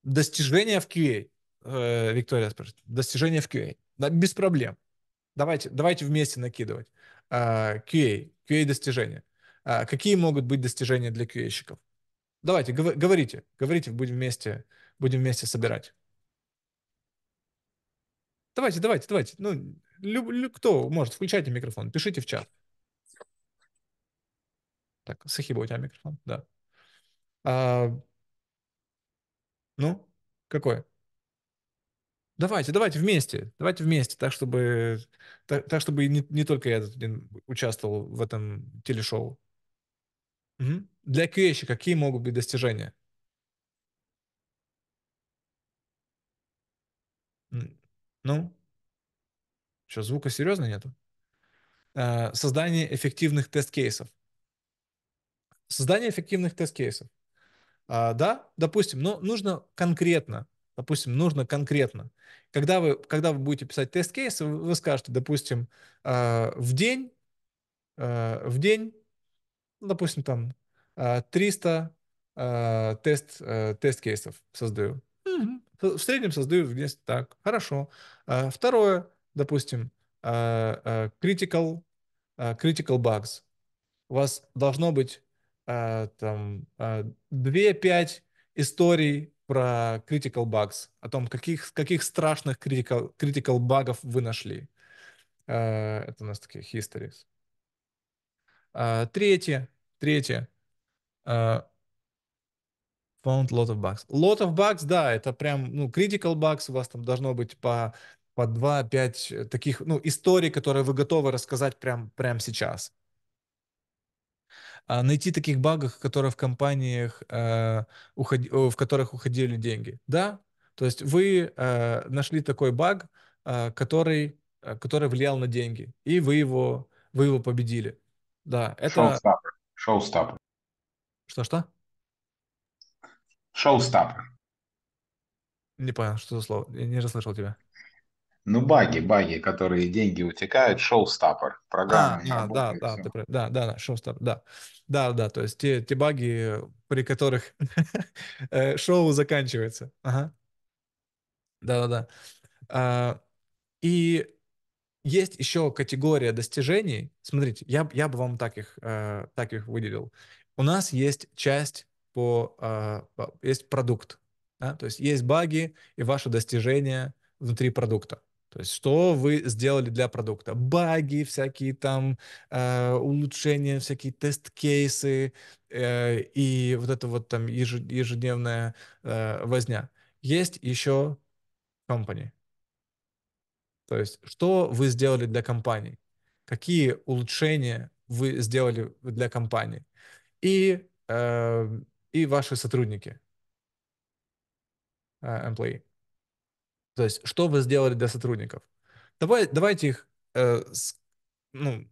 Достижения в QA. Э, Виктория спрашивает. Достижения в QA. Да, без проблем. Давайте, давайте вместе накидывать. А, QA, QA-достижения. А, какие могут быть достижения для QA-щиков? Давайте, говорите, говорите, будем вместе, будем вместе собирать. Давайте, давайте, давайте. Ну, люб, люб, кто может, включайте микрофон, пишите в чат. Так, Сахиба, у тебя микрофон? Да. А, ну, какой? Давайте, давайте вместе, давайте вместе, так чтобы, так, так чтобы не, не только я один участвовал в этом телешоу. Угу. Для QA какие могут быть достижения? Ну, что, звука серьезно нету? А, создание эффективных тест-кейсов. Создание эффективных тест-кейсов. А, да, допустим, но нужно конкретно допустим, нужно конкретно. Когда вы, когда вы будете писать тест-кейс, вы, скажете, допустим, а, в день, а, в день, ну, допустим, там 300 а, тест, тест-кейсов создаю. В среднем создаю в день так, хорошо. второе, допустим, э, э, critical, critical bugs. У вас должно быть там э, 2-5 историй про critical bugs, о том, каких, каких страшных critical, critical багов вы нашли. Э, это у нас такие histories. Э, третье, третье. Э, found lot of bugs. Lot of bugs, да, это прям, ну, critical bugs, у вас там должно быть по, по 2-5 таких, ну, историй, которые вы готовы рассказать прям, прям сейчас. А, найти таких багов, которые в компаниях, э, уход... в которых уходили деньги. Да, то есть вы э, нашли такой баг, э, который, который влиял на деньги, и вы его, вы его победили. Да, это... Шоу-стаппер. Что-что? Шоу-стаппер. Не понял, что за слово. Я не расслышал тебя. Ну, баги, баги, которые деньги утекают, шоу-стаппер, программа. А, а да, да, ты, да, да, шоу-стаппер, да. Да, да, то есть те, те баги, при которых [laughs] э, шоу заканчивается. Ага. Да, да, да. А, и есть еще категория достижений. Смотрите, я, я бы вам так их, э, так их выделил. У нас есть часть по... Э, по есть продукт. Да? То есть есть баги и ваши достижения внутри продукта. То есть, что вы сделали для продукта? Баги, всякие там э, улучшения, всякие тест-кейсы э, и вот это вот там ежедневная э, возня. Есть еще компании. То есть, что вы сделали для компании? Какие улучшения вы сделали для компании? И, э, и ваши сотрудники, э, employee. То есть, что вы сделали для сотрудников? Давай, давайте их э, с, ну,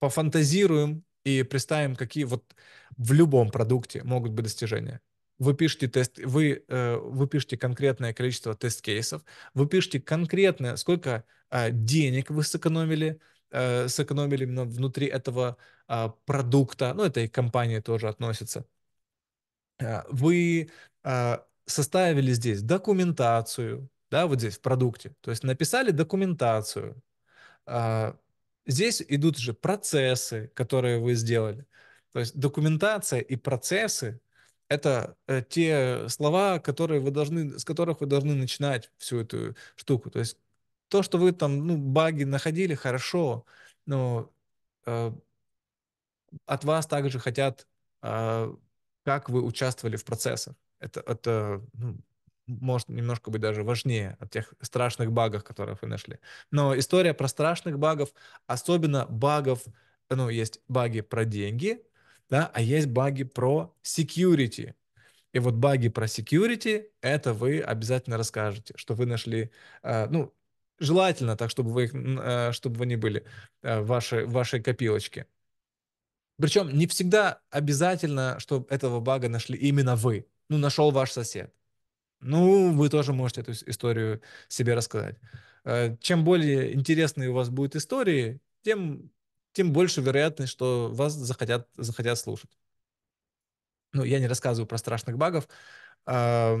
пофантазируем и представим, какие вот в любом продукте могут быть достижения. Вы пишете тест, вы, э, вы пишете конкретное количество тест-кейсов, вы пишете конкретное, сколько э, денег вы сэкономили, э, сэкономили именно внутри этого э, продукта, ну, это и компании тоже относится. Э, вы э, составили здесь документацию, да, вот здесь в продукте. То есть написали документацию. А, здесь идут же процессы, которые вы сделали. То есть документация и процессы – это э, те слова, которые вы должны, с которых вы должны начинать всю эту штуку. То есть то, что вы там ну, баги находили, хорошо, но э, от вас также хотят, а, как вы участвовали в процессах. Это, это ну, может немножко быть даже важнее от тех страшных багов, которые вы нашли. Но история про страшных багов, особенно багов, ну, есть баги про деньги, да, а есть баги про security. И вот баги про security, это вы обязательно расскажете, что вы нашли, э, ну, желательно так, чтобы вы их, э, чтобы они были э, ваши, вашей копилочке. Причем не всегда обязательно, чтобы этого бага нашли именно вы. Ну, нашел ваш сосед. Ну, вы тоже можете эту историю себе рассказать. Э, чем более интересные у вас будут истории, тем, тем больше вероятность, что вас захотят, захотят слушать. Ну, я не рассказываю про страшных багов, а,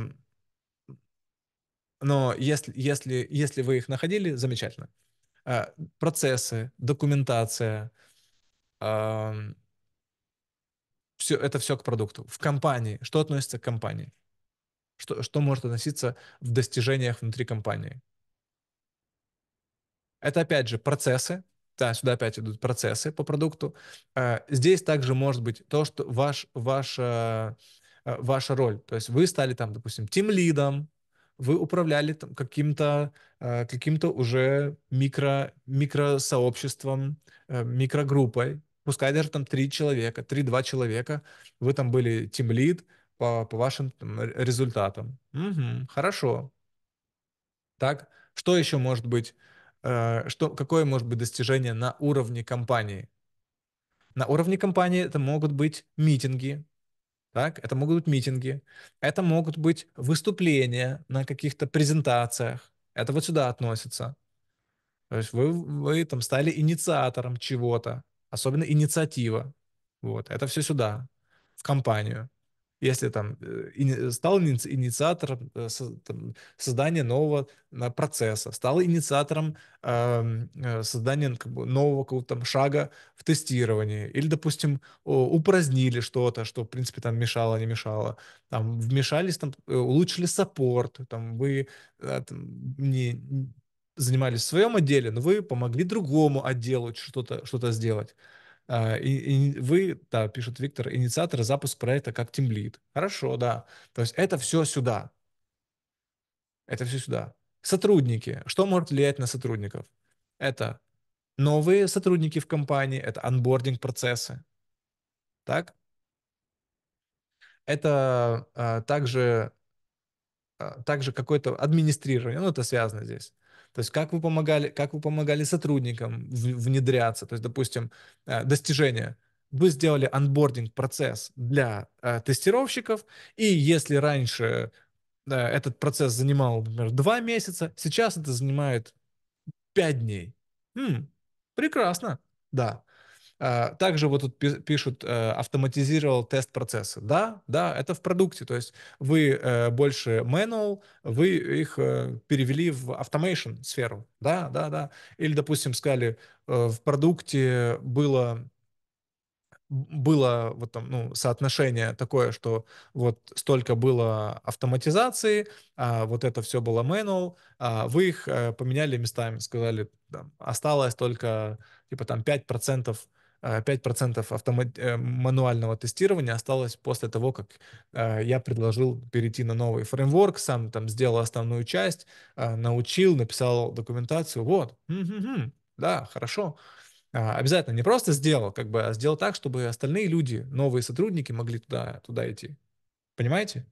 но если, если, если вы их находили, замечательно. Э, процессы, документация, все, это все к продукту. В компании, что относится к компании? что, что может относиться в достижениях внутри компании. Это, опять же, процессы, да, сюда опять идут процессы по продукту. Э, здесь также может быть то, что ваш, ваша, э, э, ваша роль. То есть вы стали там, допустим, тим-лидом, вы управляли там каким-то каким-то уже микро, микросообществом, микрогруппой, пускай даже там три человека, три-два человека, вы там были тим-лид, по, по вашим там, результатам. Угу, хорошо. Так, что еще может быть, э, что, какое может быть достижение на уровне компании? На уровне компании это могут быть митинги, так? Это могут быть митинги, это могут быть выступления на каких-то презентациях. Это вот сюда относится. То есть вы, вы там стали инициатором чего-то, особенно инициатива. Вот, это все сюда, в компанию если там э, стал инициатором э, создания нового э, процесса, стал инициатором эм, создания ну, как бы, нового какого-то там шага в тестировании, или, допустим, упразднили что-то, что, в принципе, там мешало, не мешало, там вмешались, там улучшили саппорт, там вы там, не занимались в своем отделе, но вы помогли другому отделу что-то что сделать. А, и, и вы, да, пишет Виктор, инициатор запуска проекта как тимлит. Хорошо, да. То есть это все сюда. Это все сюда. Сотрудники. Что может влиять на сотрудников? Это новые сотрудники в компании, это анбординг процессы. Так? Это а, также, а, также какое-то администрирование, ну это связано здесь. То есть как вы помогали, как вы помогали сотрудникам внедряться, то есть, допустим, э, достижения вы сделали анбординг процесс для э, тестировщиков, и если раньше э, этот процесс занимал, например, два месяца, сейчас это занимает пять дней. М, прекрасно, да. А, также вот тут пишут, э, автоматизировал тест процесса. Да, да, это в продукте. То есть вы э, больше manual, вы их э, перевели в automation сферу. Да, да, да. Или, допустим, сказали, в продукте было было вот там, ну, соотношение такое, что вот столько было автоматизации, а вот это все было manual, а вы их поменяли местами, сказали, там, осталось только типа там 5% 5% а, автомат- э, мануального тестирования осталось после того, как а, я предложил перейти на новый фреймворк, сам там сделал основную часть, а, научил, написал документацию, вот, м-м-м, да, хорошо. Обязательно не просто сделал, как бы, а сделал так, чтобы остальные люди, новые сотрудники могли туда, туда идти. Понимаете?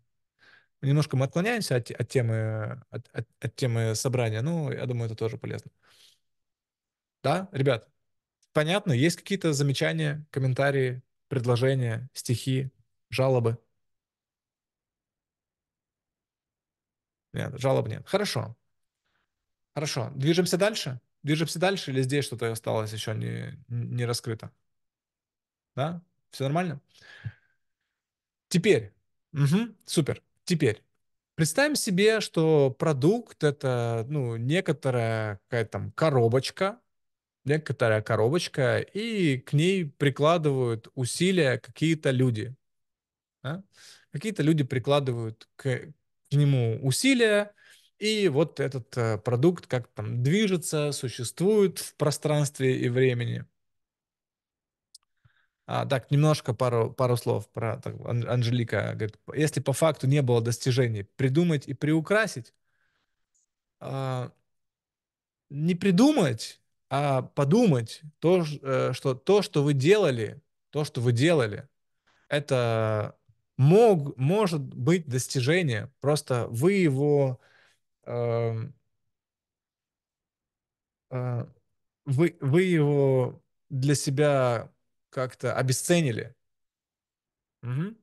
Немножко мы отклоняемся от, от, темы, от, от, от темы собрания, но я думаю, это тоже полезно. Да, ребят, понятно. Есть какие-то замечания, комментарии, предложения, стихи, жалобы? Нет, жалоб нет. Хорошо. Хорошо. Движемся дальше? Движемся дальше или здесь что-то осталось еще не, не раскрыто? Да? Все нормально? Теперь. Угу, супер. Теперь. Представим себе, что продукт — это ну, некоторая какая-то там коробочка, некоторая коробочка, и к ней прикладывают усилия какие-то люди. Да? Какие-то люди прикладывают к, к нему усилия, и вот этот э, продукт как там движется, существует в пространстве и времени. А, так, немножко пару, пару слов про так, Анжелика. Говорит, если по факту не было достижений, придумать и приукрасить. А, не придумать, а подумать, то, э, что то, что вы делали, то, что вы делали, это мог, может быть достижение, просто вы его эм, э, вы, вы его для себя как-то обесценили. Угу.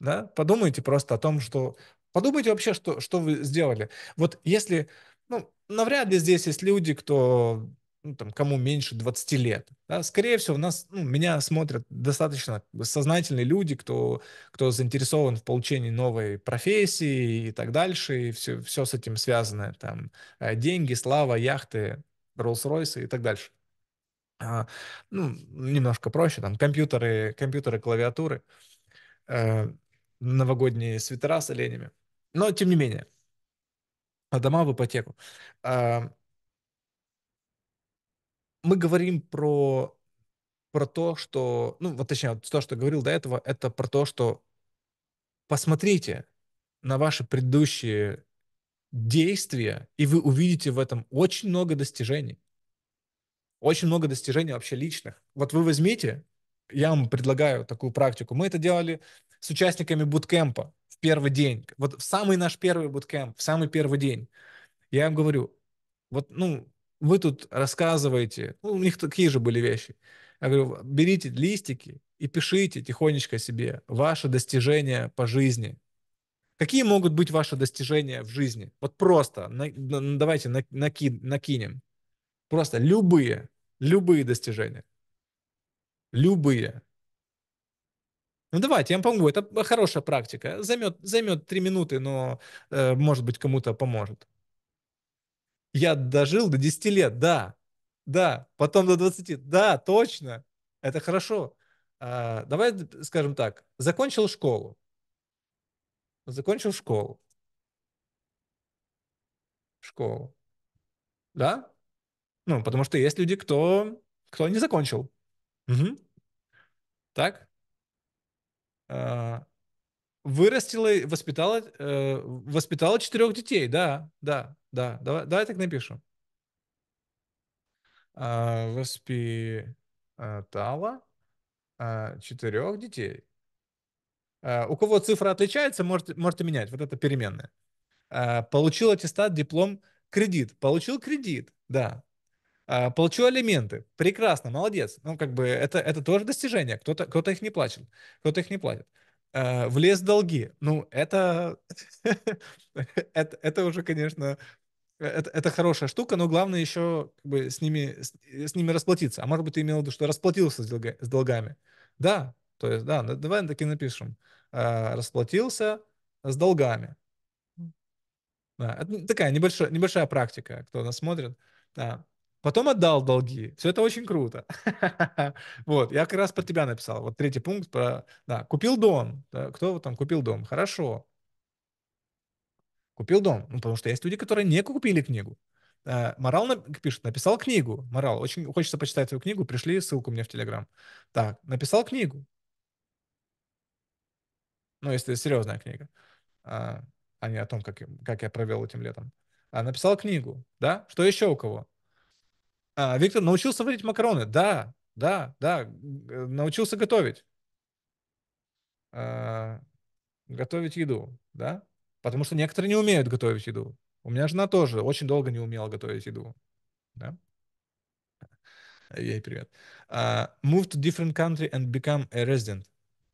Да? Подумайте просто о том, что... Подумайте вообще, что, что вы сделали. Вот если... Ну, навряд ли здесь есть люди, кто ну, там, кому меньше 20 лет. Да? Скорее всего, у нас, ну, меня смотрят достаточно сознательные люди, кто, кто заинтересован в получении новой профессии и так дальше, и все, все с этим связано, там, э, деньги, слава, яхты, Rolls-Royce и так дальше. А, ну, немножко проще, там, компьютеры, компьютеры, клавиатуры, э, новогодние свитера с оленями. Но, тем не менее, а дома в ипотеку. А, мы говорим про, про то, что, ну, вот точнее, то, что говорил до этого, это про то, что посмотрите на ваши предыдущие действия, и вы увидите в этом очень много достижений. Очень много достижений вообще личных. Вот вы возьмите, я вам предлагаю такую практику. Мы это делали с участниками буткемпа в первый день. Вот в самый наш первый буткемп, в самый первый день. Я им говорю, вот, ну, вы тут рассказываете, ну, у них такие же были вещи. Я говорю, берите листики и пишите тихонечко себе ваши достижения по жизни. Какие могут быть ваши достижения в жизни? Вот просто, на, на, давайте наки, накинем. Просто любые, любые достижения. Любые. Ну давайте, я вам помогу. Это хорошая практика. Займет, займет 3 минуты, но, э, может быть, кому-то поможет. Я дожил до 10 лет, да, да, потом до 20, да, точно, это хорошо. А, давай, скажем так, закончил школу, закончил школу, школу, да? Ну, потому что есть люди, кто, кто не закончил. Угу. Так? А, вырастила, воспитала, э, воспитала четырех детей, да, да. Да, давай, давай так напишем. А, воспитала а, четырех детей. А, у кого цифра отличается, можете, можете менять. Вот это переменная. Получил аттестат, диплом, кредит. Получил кредит, да. Получу алименты. Прекрасно, молодец. Ну, как бы это, это тоже достижение. Кто-то кто то их не платит, кто-то их не платит влез долги. Ну, это, [laughs] это, это уже, конечно, Э, это, это хорошая штука, но главное еще как бы, с, ними, с, э, с ними расплатиться. А может быть, ты имел в виду, что расплатился с, долга, с долгами. Да, то есть, да, давай таки напишем. Э, расплатился с долгами. Да, это такая небольшая, небольшая практика, кто нас смотрит. Да. Потом отдал долги. Все это очень круто. [laughs] Вот, я как раз про тебя написал. Вот третий пункт про... Да, купил дом. Кто там купил дом? Хорошо. Купил дом. Ну, потому что есть люди, которые не купили книгу. А, Морал пишет, написал книгу. Морал, очень хочется почитать твою книгу, пришли ссылку мне в Телеграм. Так, написал книгу. Ну, если серьезная книга, а, а не о том, как, как я провел этим летом. А, написал книгу, да? Что еще у кого? А, Виктор, научился варить макароны? Да, да, да. Научился готовить. А, готовить еду, да? Потому что некоторые не умеют готовить еду. У меня жена тоже очень долго не умела готовить еду. Да? Ей привет. Uh, move to different country and become a resident.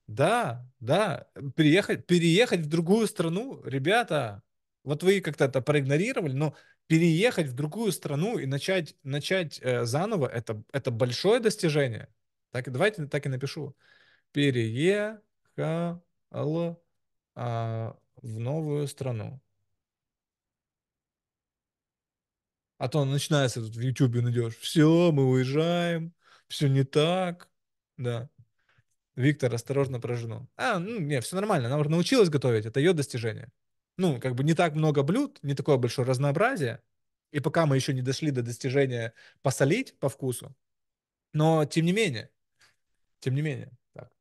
Да, да, переехать, переехать в другую страну, ребята, вот вы как-то это проигнорировали, но переехать в другую страну и начать, начать э, заново, это, это большое достижение. Так, давайте так и напишу. Переехал э, в новую страну. А то начинается тут в Ютубе найдешь. Все, мы уезжаем, все не так. Да. Виктор осторожно прожжено. А, ну, не, все нормально, она уже научилась готовить, это ее достижение. Ну, как бы не так много блюд, не такое большое разнообразие. И пока мы еще не дошли до достижения посолить по вкусу, но тем не менее, тем не менее, так,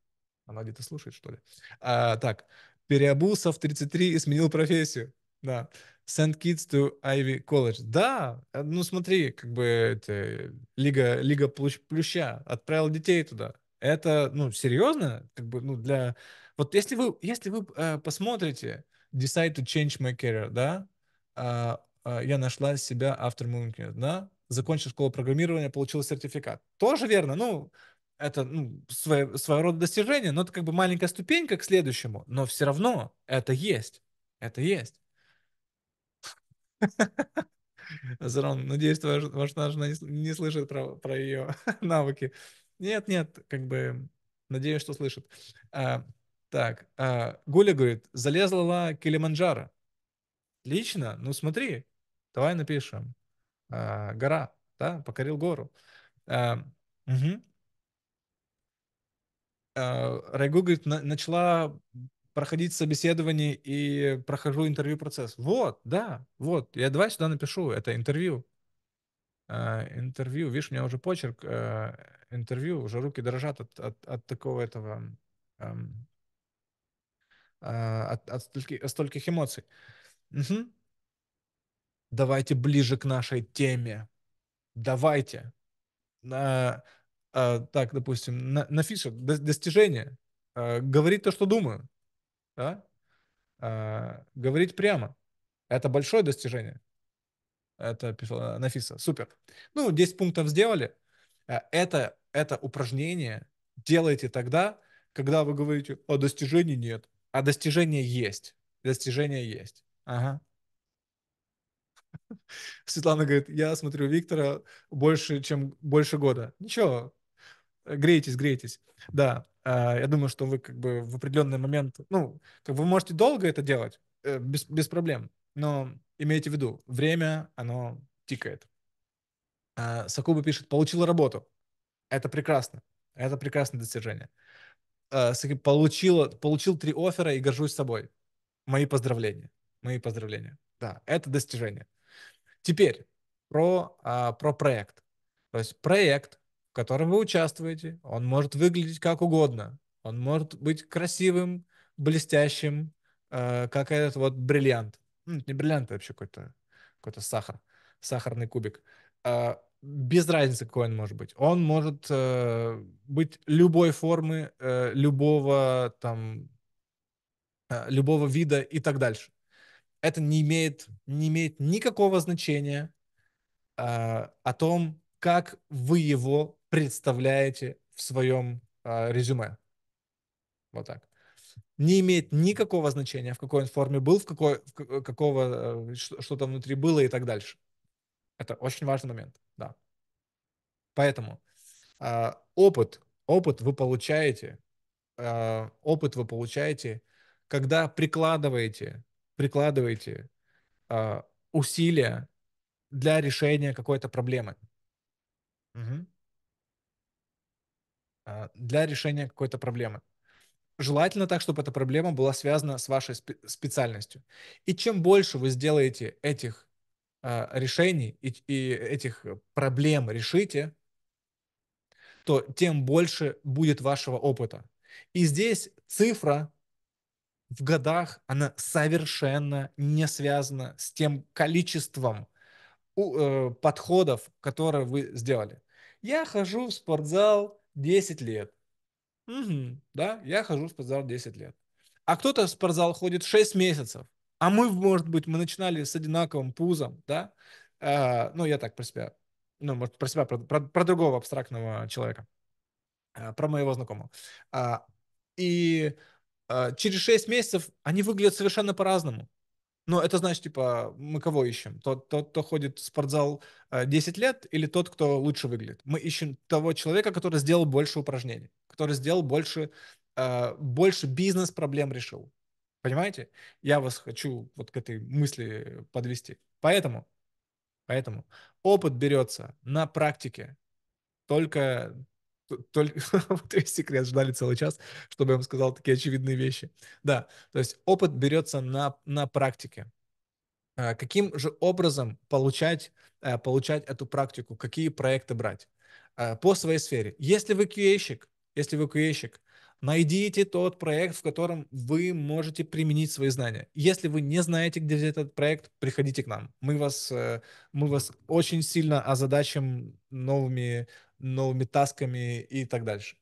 она где-то слушает, что ли? А, так, переобулся в 33 и сменил профессию. Да. Send kids to Ivy College. Да, э, ну смотри, как бы это лига, лига плюща отправил детей туда. Это, ну, серьезно, как бы, ну, для... Вот если вы, если вы э, посмотрите Decide to Change My Career, да, э, э, я нашла себя автор Mooncat, да, закончил школу программирования, получил сертификат. Тоже верно, ну, это ну, свое, своего рода достижение, но это как бы маленькая ступенька к следующему, но все равно это есть. Это есть. [laughs] Зарон, надеюсь, ваша жена не слышит про, про ее [laughs] навыки. Нет, нет, как бы надеюсь, что слышит. А, так, а, Гуля говорит, залезла на Килиманджаро. Лично, ну смотри, давай напишем. А, гора, да, покорил гору. угу. Э, Райгу, говорит, на, начала проходить собеседование и прохожу интервью процесс. Вот, да, вот, я давай сюда напишу, это интервью. Э, интервью, видишь, у меня уже почерк, э, интервью, уже руки дрожат от, от, от такого этого, э, от, от, стольких, от стольких эмоций. Угу. Давайте ближе к нашей теме. Давайте. А, так, допустим, на, на фише достижение, а, говорить то, что думаю, да? А, говорить прямо. Это большое достижение. Это писала Нафиса. Супер. Ну, 10 пунктов сделали. Это, это упражнение делайте тогда, когда вы говорите, а достижений нет. А достижения есть. достижения есть. Ага. [laughs] Светлана говорит, я смотрю Виктора больше, чем больше года. Ничего, Греетесь, греетесь. Да. А, я думаю, что вы как бы в определенный момент, ну, как вы можете долго это делать, э, без, без проблем, но имейте в виду, время, оно тикает. А, Сакуба пишет, получила работу. Это прекрасно. Это прекрасное достижение. А, получила, получил три оффера и горжусь собой. Мои поздравления. Мои поздравления. Да, это достижение. Теперь про, про проект. То есть проект котором вы участвуете. Он может выглядеть как угодно. Он может быть красивым, блестящим, э, как этот вот бриллиант. Ну, не бриллиант, это а вообще какой-то какой сахар, сахарный кубик. Э, без разницы, какой он может быть. Он может э, быть любой формы, э, любого там, э, любого вида и так дальше. Это не имеет, не имеет никакого значения э, о том, как вы его представляете в своем э, резюме. Вот так. Не имеет никакого значения, в какой он форме был, в какой, в какого, э, что, что там внутри было и так дальше. Это очень важный момент, да. Поэтому э, опыт, опыт вы получаете, э, опыт вы получаете, когда прикладываете, прикладываете э, усилия для решения какой-то проблемы. Угу. А, для решения какой-то проблемы. Желательно так, чтобы эта проблема была связана с вашей специальностью. И чем больше вы сделаете этих а, решений и, и этих проблем решите, то тем больше будет вашего опыта. И здесь цифра в годах, она совершенно не связана с тем количеством э, подходов, которые вы сделали. Я хожу в спортзал 10 лет. Угу, да, я хожу в спортзал 10 лет. А кто-то в спортзал ходит 6 месяцев. А мы, может быть, мы начинали с одинаковым пузом, да? А, ну, я так про себя, ну, может, про себя, про, про, про другого абстрактного человека, а, про моего знакомого. А, и а, через 6 месяцев они выглядят совершенно по-разному. Но это значит, типа, мы кого ищем? Тот, тот кто ходит в спортзал 10 э, лет или тот, кто лучше выглядит? Мы ищем того человека, который сделал больше упражнений, который сделал больше, э, больше бизнес-проблем решил. Понимаете? Я вас хочу вот к этой мысли подвести. Поэтому, поэтому опыт берется на практике. Только только [laughs] вот весь секрет, ждали целый час, чтобы я вам сказал такие очевидные вещи. Да, то есть опыт берется на, на практике. А каким же образом получать, э, получать эту практику? Какие проекты брать? Э, по своей сфере. Если вы QA-щик, если вы QA-щик, Найдите тот проект, в котором вы можете применить свои знания. Если вы не знаете, где взять этот проект, приходите к нам. Мы вас, э, мы вас очень сильно озадачим новыми, новыми тасками и так дальше.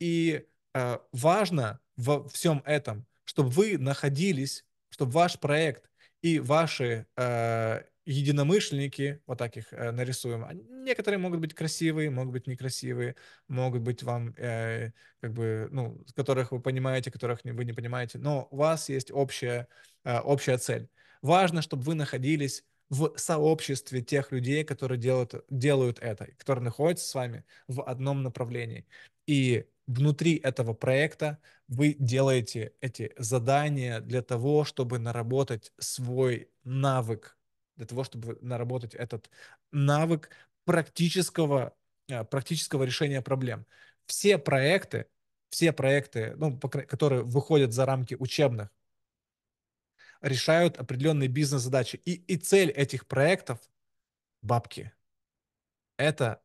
И э, важно во всем этом, чтобы вы находились, чтобы ваш проект и ваши э, единомышленники, вот так их э, нарисуем. некоторые могут быть красивые, могут быть некрасивые, могут быть вам, э, как бы, ну, которых вы понимаете, которых не вы не понимаете, но у вас есть общая, э, общая цель. Важно, чтобы вы находились в сообществе тех людей, которые делают, делают это, которые находятся с вами в одном направлении. И внутри этого проекта вы делаете эти задания для того, чтобы наработать свой навык для того, чтобы наработать этот навык практического, а, практического решения проблем. Все проекты, все проекты, ну, которые выходят за рамки учебных, решают определенные бизнес-задачи. И, и цель этих проектов – бабки. Это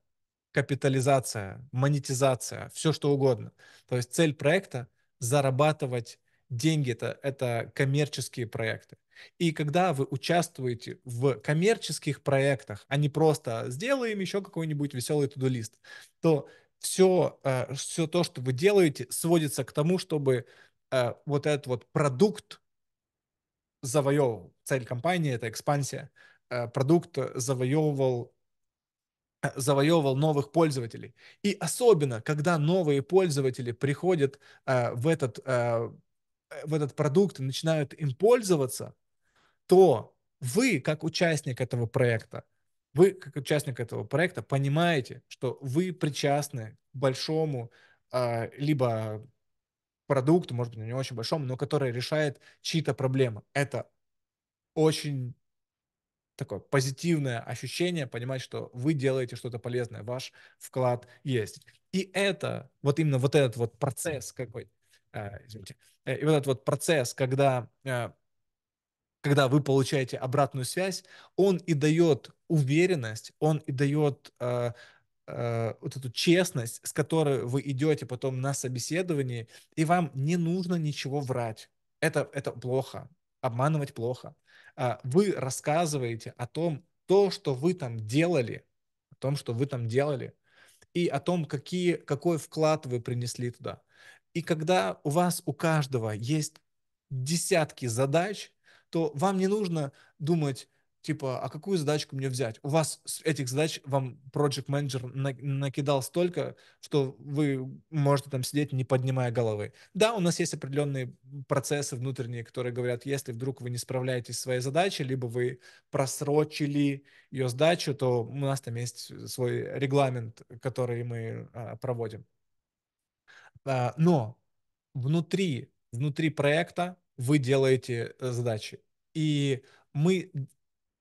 капитализация, монетизация, все что угодно. То есть цель проекта – зарабатывать деньги это, это коммерческие проекты. И когда вы участвуете в коммерческих проектах, а не просто сделаем еще какой-нибудь веселый тудулист, то все, э, все то, что вы делаете, сводится к тому, чтобы э, вот этот вот продукт завоевывал. Цель компании — это экспансия. Э, продукт завоевывал завоевывал новых пользователей. И особенно, когда новые пользователи приходят в этот в этот продукт и начинают им пользоваться, то вы, как участник этого проекта, вы, как участник этого проекта, понимаете, что вы причастны к большому э, либо продукту, может быть, не очень большому, но который решает чьи-то проблемы. Это очень такое позитивное ощущение, понимать, что вы делаете что-то полезное, ваш вклад есть. И это, вот именно вот этот вот процесс какой Э, извините, э, и вот этот вот процесс, когда, э, когда вы получаете обратную связь, он и дает уверенность, он и дает вот эту честность, с которой вы идете потом на собеседование, и вам не нужно ничего врать. Это, это плохо, обманывать плохо. А вы рассказываете о том, то, что вы там делали, о том, что вы там делали, и о том, какие, какой вклад вы принесли туда. И когда у вас у каждого есть десятки задач, то вам не нужно думать, типа, а какую задачку мне взять? У вас этих задач вам project менеджер накидал столько, что вы можете там сидеть, не поднимая головы. Да, у нас есть определенные процессы внутренние, которые говорят, если вдруг вы не справляетесь с своей задачей, либо вы просрочили ее сдачу, то у нас там есть свой регламент, который мы а, проводим. А, но внутри, внутри проекта вы делаете э, задачи. И мы,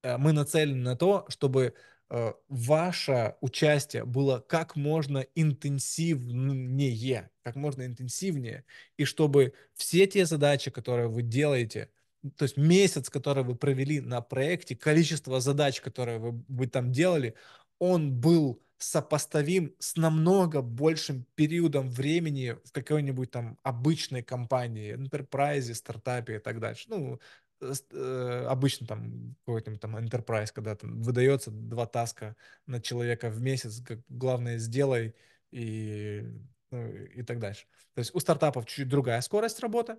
э, мы нацелены на то, чтобы э, ваше участие было как можно интенсивнее, как можно интенсивнее, и чтобы все те задачи, которые вы делаете, то есть месяц, который вы провели на проекте, количество задач, которые вы, вы там делали, он был сопоставим с намного большим периодом времени в какой-нибудь там обычной компании, enterprise, стартапе и так дальше. Ну, э, э, обычно там какой-нибудь там enterprise, когда там выдается два таска на человека в месяц, как главное сделай и, ну, и так дальше. То есть у стартапов чуть-чуть другая скорость работы,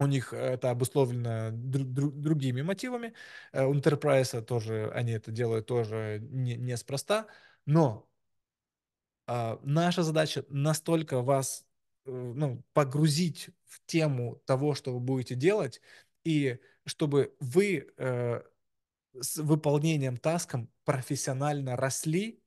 у них э, это обусловлено друг, друг, другими мотивами. У Enterprise тоже они это делают тоже не, неспроста. Но э, наша задача настолько вас э, ну, погрузить в тему того, что вы будете делать, и чтобы вы э, с выполнением таском профессионально росли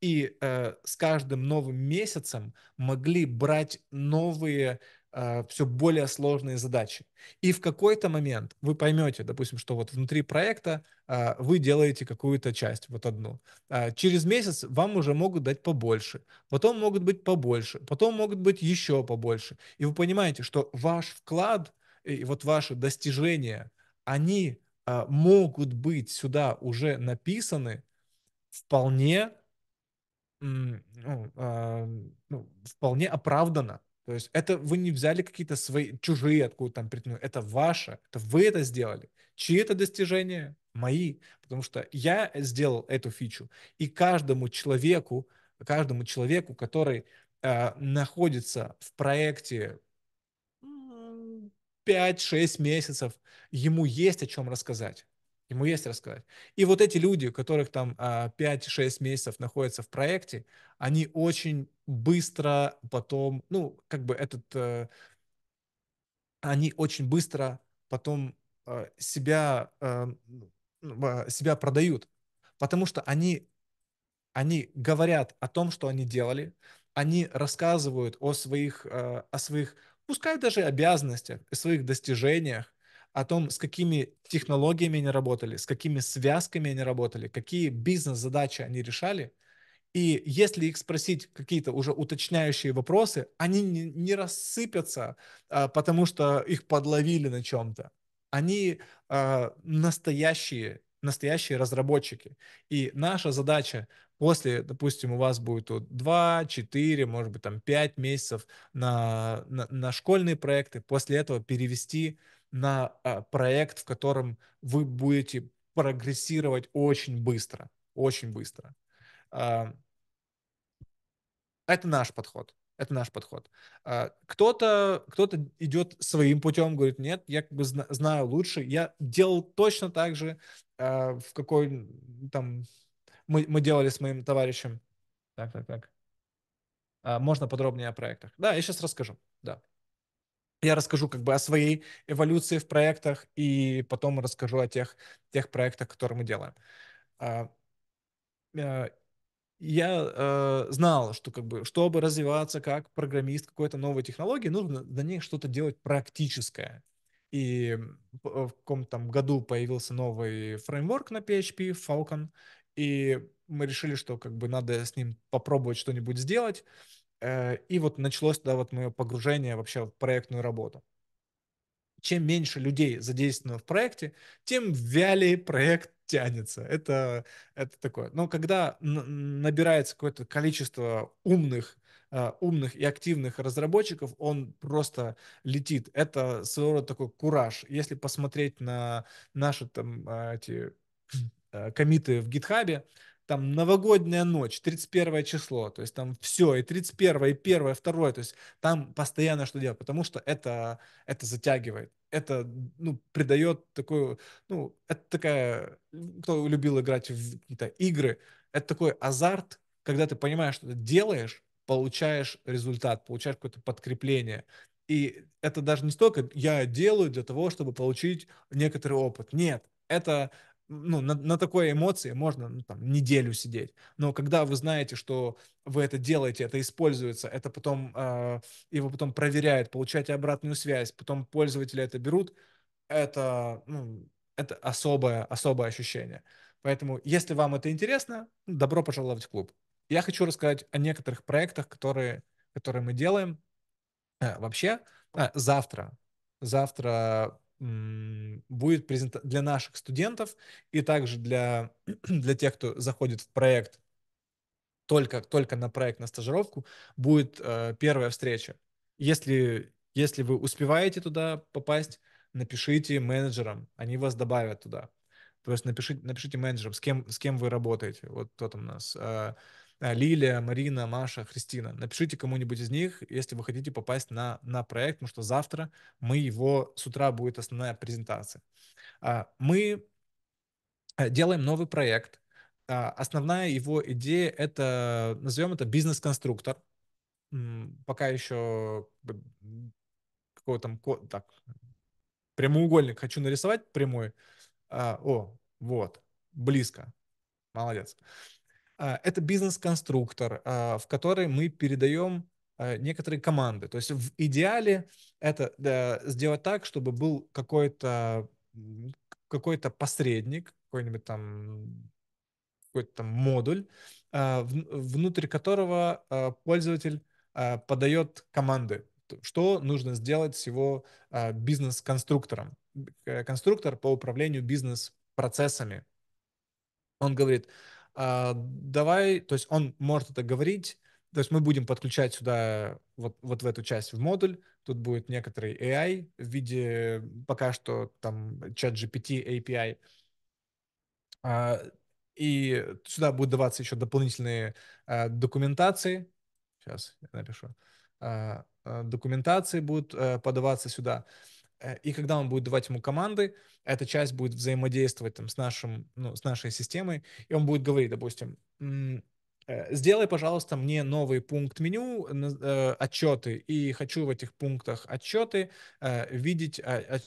и э, с каждым новым месяцем могли брать новые Э, все более сложные задачи. И в какой-то момент вы поймете, допустим, что вот внутри проекта э, вы делаете какую-то часть, вот одну. А через месяц вам уже могут дать побольше, потом могут быть побольше, потом могут быть еще побольше. И вы понимаете, что ваш вклад и вот ваши достижения, они э, могут быть сюда уже написаны вполне, ну, ну, вполне оправданно то есть это вы не взяли какие-то свои чужие откуда там притянули. Это ваше. Это вы это сделали. Чьи это достижения? Мои. Потому что я сделал эту фичу. И каждому человеку, каждому человеку, который э, находится в проекте 5-6 месяцев, ему есть о чем рассказать. Ему есть рассказать. И вот эти люди, у которых там 5-6 а, месяцев находятся в проекте, они очень быстро потом, ну, как бы этот, э, они очень быстро потом э, себя, э, а, себя продают, потому что они, они говорят о том, что они делали, они рассказывают о своих, о своих, пускай даже обязанностях, о своих достижениях, о том, с какими технологиями они работали, с какими связками они работали, какие бизнес-задачи они решали. И если их спросить какие-то уже уточняющие вопросы, они не, не рассыпятся, а, потому что их подловили на чем-то. Они а, настоящие, настоящие разработчики. И наша задача после, допустим, у вас будет тут 2, 4, может быть, там 5 месяцев на, на, на школьные проекты, после этого перевести на а, проект, в котором вы будете прогрессировать очень быстро, очень быстро. это наш подход. Это наш подход. А, кто-то кто идет своим путем, говорит, нет, я как бы знаю лучше. Я делал точно так же, а, в какой там мы, мы делали с моим товарищем. Так, так, так. Можно подробнее о проектах? Да, я сейчас расскажу. Да я расскажу как бы о своей эволюции в проектах и потом расскажу о тех, тех проектах, которые мы делаем. А, э, я э, знал, что как бы, чтобы развиваться как программист какой-то новой технологии, нужно на ней что-то делать практическое. И э, в каком-то там году появился новый фреймворк на PHP, Falcon, и мы решили, что как бы надо с ним попробовать что-нибудь сделать. Э, и вот началось, да, вот мое погружение вообще в проектную работу. Чем меньше людей задействовано в проекте, тем вялее проект тянется. Это, это такое. Но когда набирается какое-то количество умных э, умных и активных разработчиков, он просто летит. Это своего рода такой кураж. Если посмотреть на наши там э, эти [clears throat] комиты в гитхабе, там новогодняя ночь, 31 число, то есть там все, и 31, и 1, и 2, то есть там постоянно что делать, потому что это, это затягивает, это, ну, придает такую, ну, это такая, кто любил играть в какие-то игры, это такой азарт, когда ты понимаешь, что ты делаешь, получаешь результат, получаешь какое-то подкрепление. И это даже не столько я делаю для того, чтобы получить некоторый опыт. Нет, это ну, на, на такой эмоции можно ну, там, неделю сидеть. Но когда вы знаете, что вы это делаете, это используется, это потом э, его потом проверяют, получаете обратную связь, потом пользователи это берут, это, ну, это особое, особое ощущение. Поэтому, если вам это интересно, добро пожаловать в клуб. Я хочу рассказать о некоторых проектах, которые, которые мы делаем. Э, вообще, э, завтра, завтра будет презента... для наших студентов и также для, [clears throat] для тех, кто заходит в проект только, только на проект, на стажировку, будет э, первая встреча. Если, если вы успеваете туда попасть, напишите менеджерам, они вас добавят туда. То есть напишите, напишите менеджерам, с кем, с кем вы работаете. Вот кто там у нас. Э, а, Лилия, Марина, Маша, Христина. Напишите кому-нибудь из них, если вы хотите попасть на, на проект, потому что завтра мы его, с утра будет основная презентация. А, мы э, делаем новый проект. А, основная его идея – это, назовем это бизнес-конструктор. Пока еще какой там код, так, прямоугольник хочу нарисовать прямой. О, вот, близко. Молодец. А, это бизнес-конструктор, а, в который мы передаем а, некоторые команды. То есть в идеале это сделать так, чтобы был какой-то какой-то посредник, какой-нибудь там какой-то там модуль, внутрь которого пользователь подает команды, что нужно сделать с его бизнес-конструктором. Э, конструктор по управлению бизнес-процессами. Он говорит, а, давай, то есть он может это говорить, то есть мы будем подключать сюда вот, вот в эту часть, в модуль, тут будет некоторый AI в виде пока что там чат GPT API, а, и сюда будут даваться еще дополнительные а, документации, сейчас я напишу, документации будут подаваться сюда, Э, и когда он будет давать ему команды, эта часть будет взаимодействовать там, с, нашим, ну, с нашей системой, и он будет говорить, допустим, э, сделай, пожалуйста, мне новый пункт меню, э, отчеты, и хочу в этих пунктах отчеты видеть а,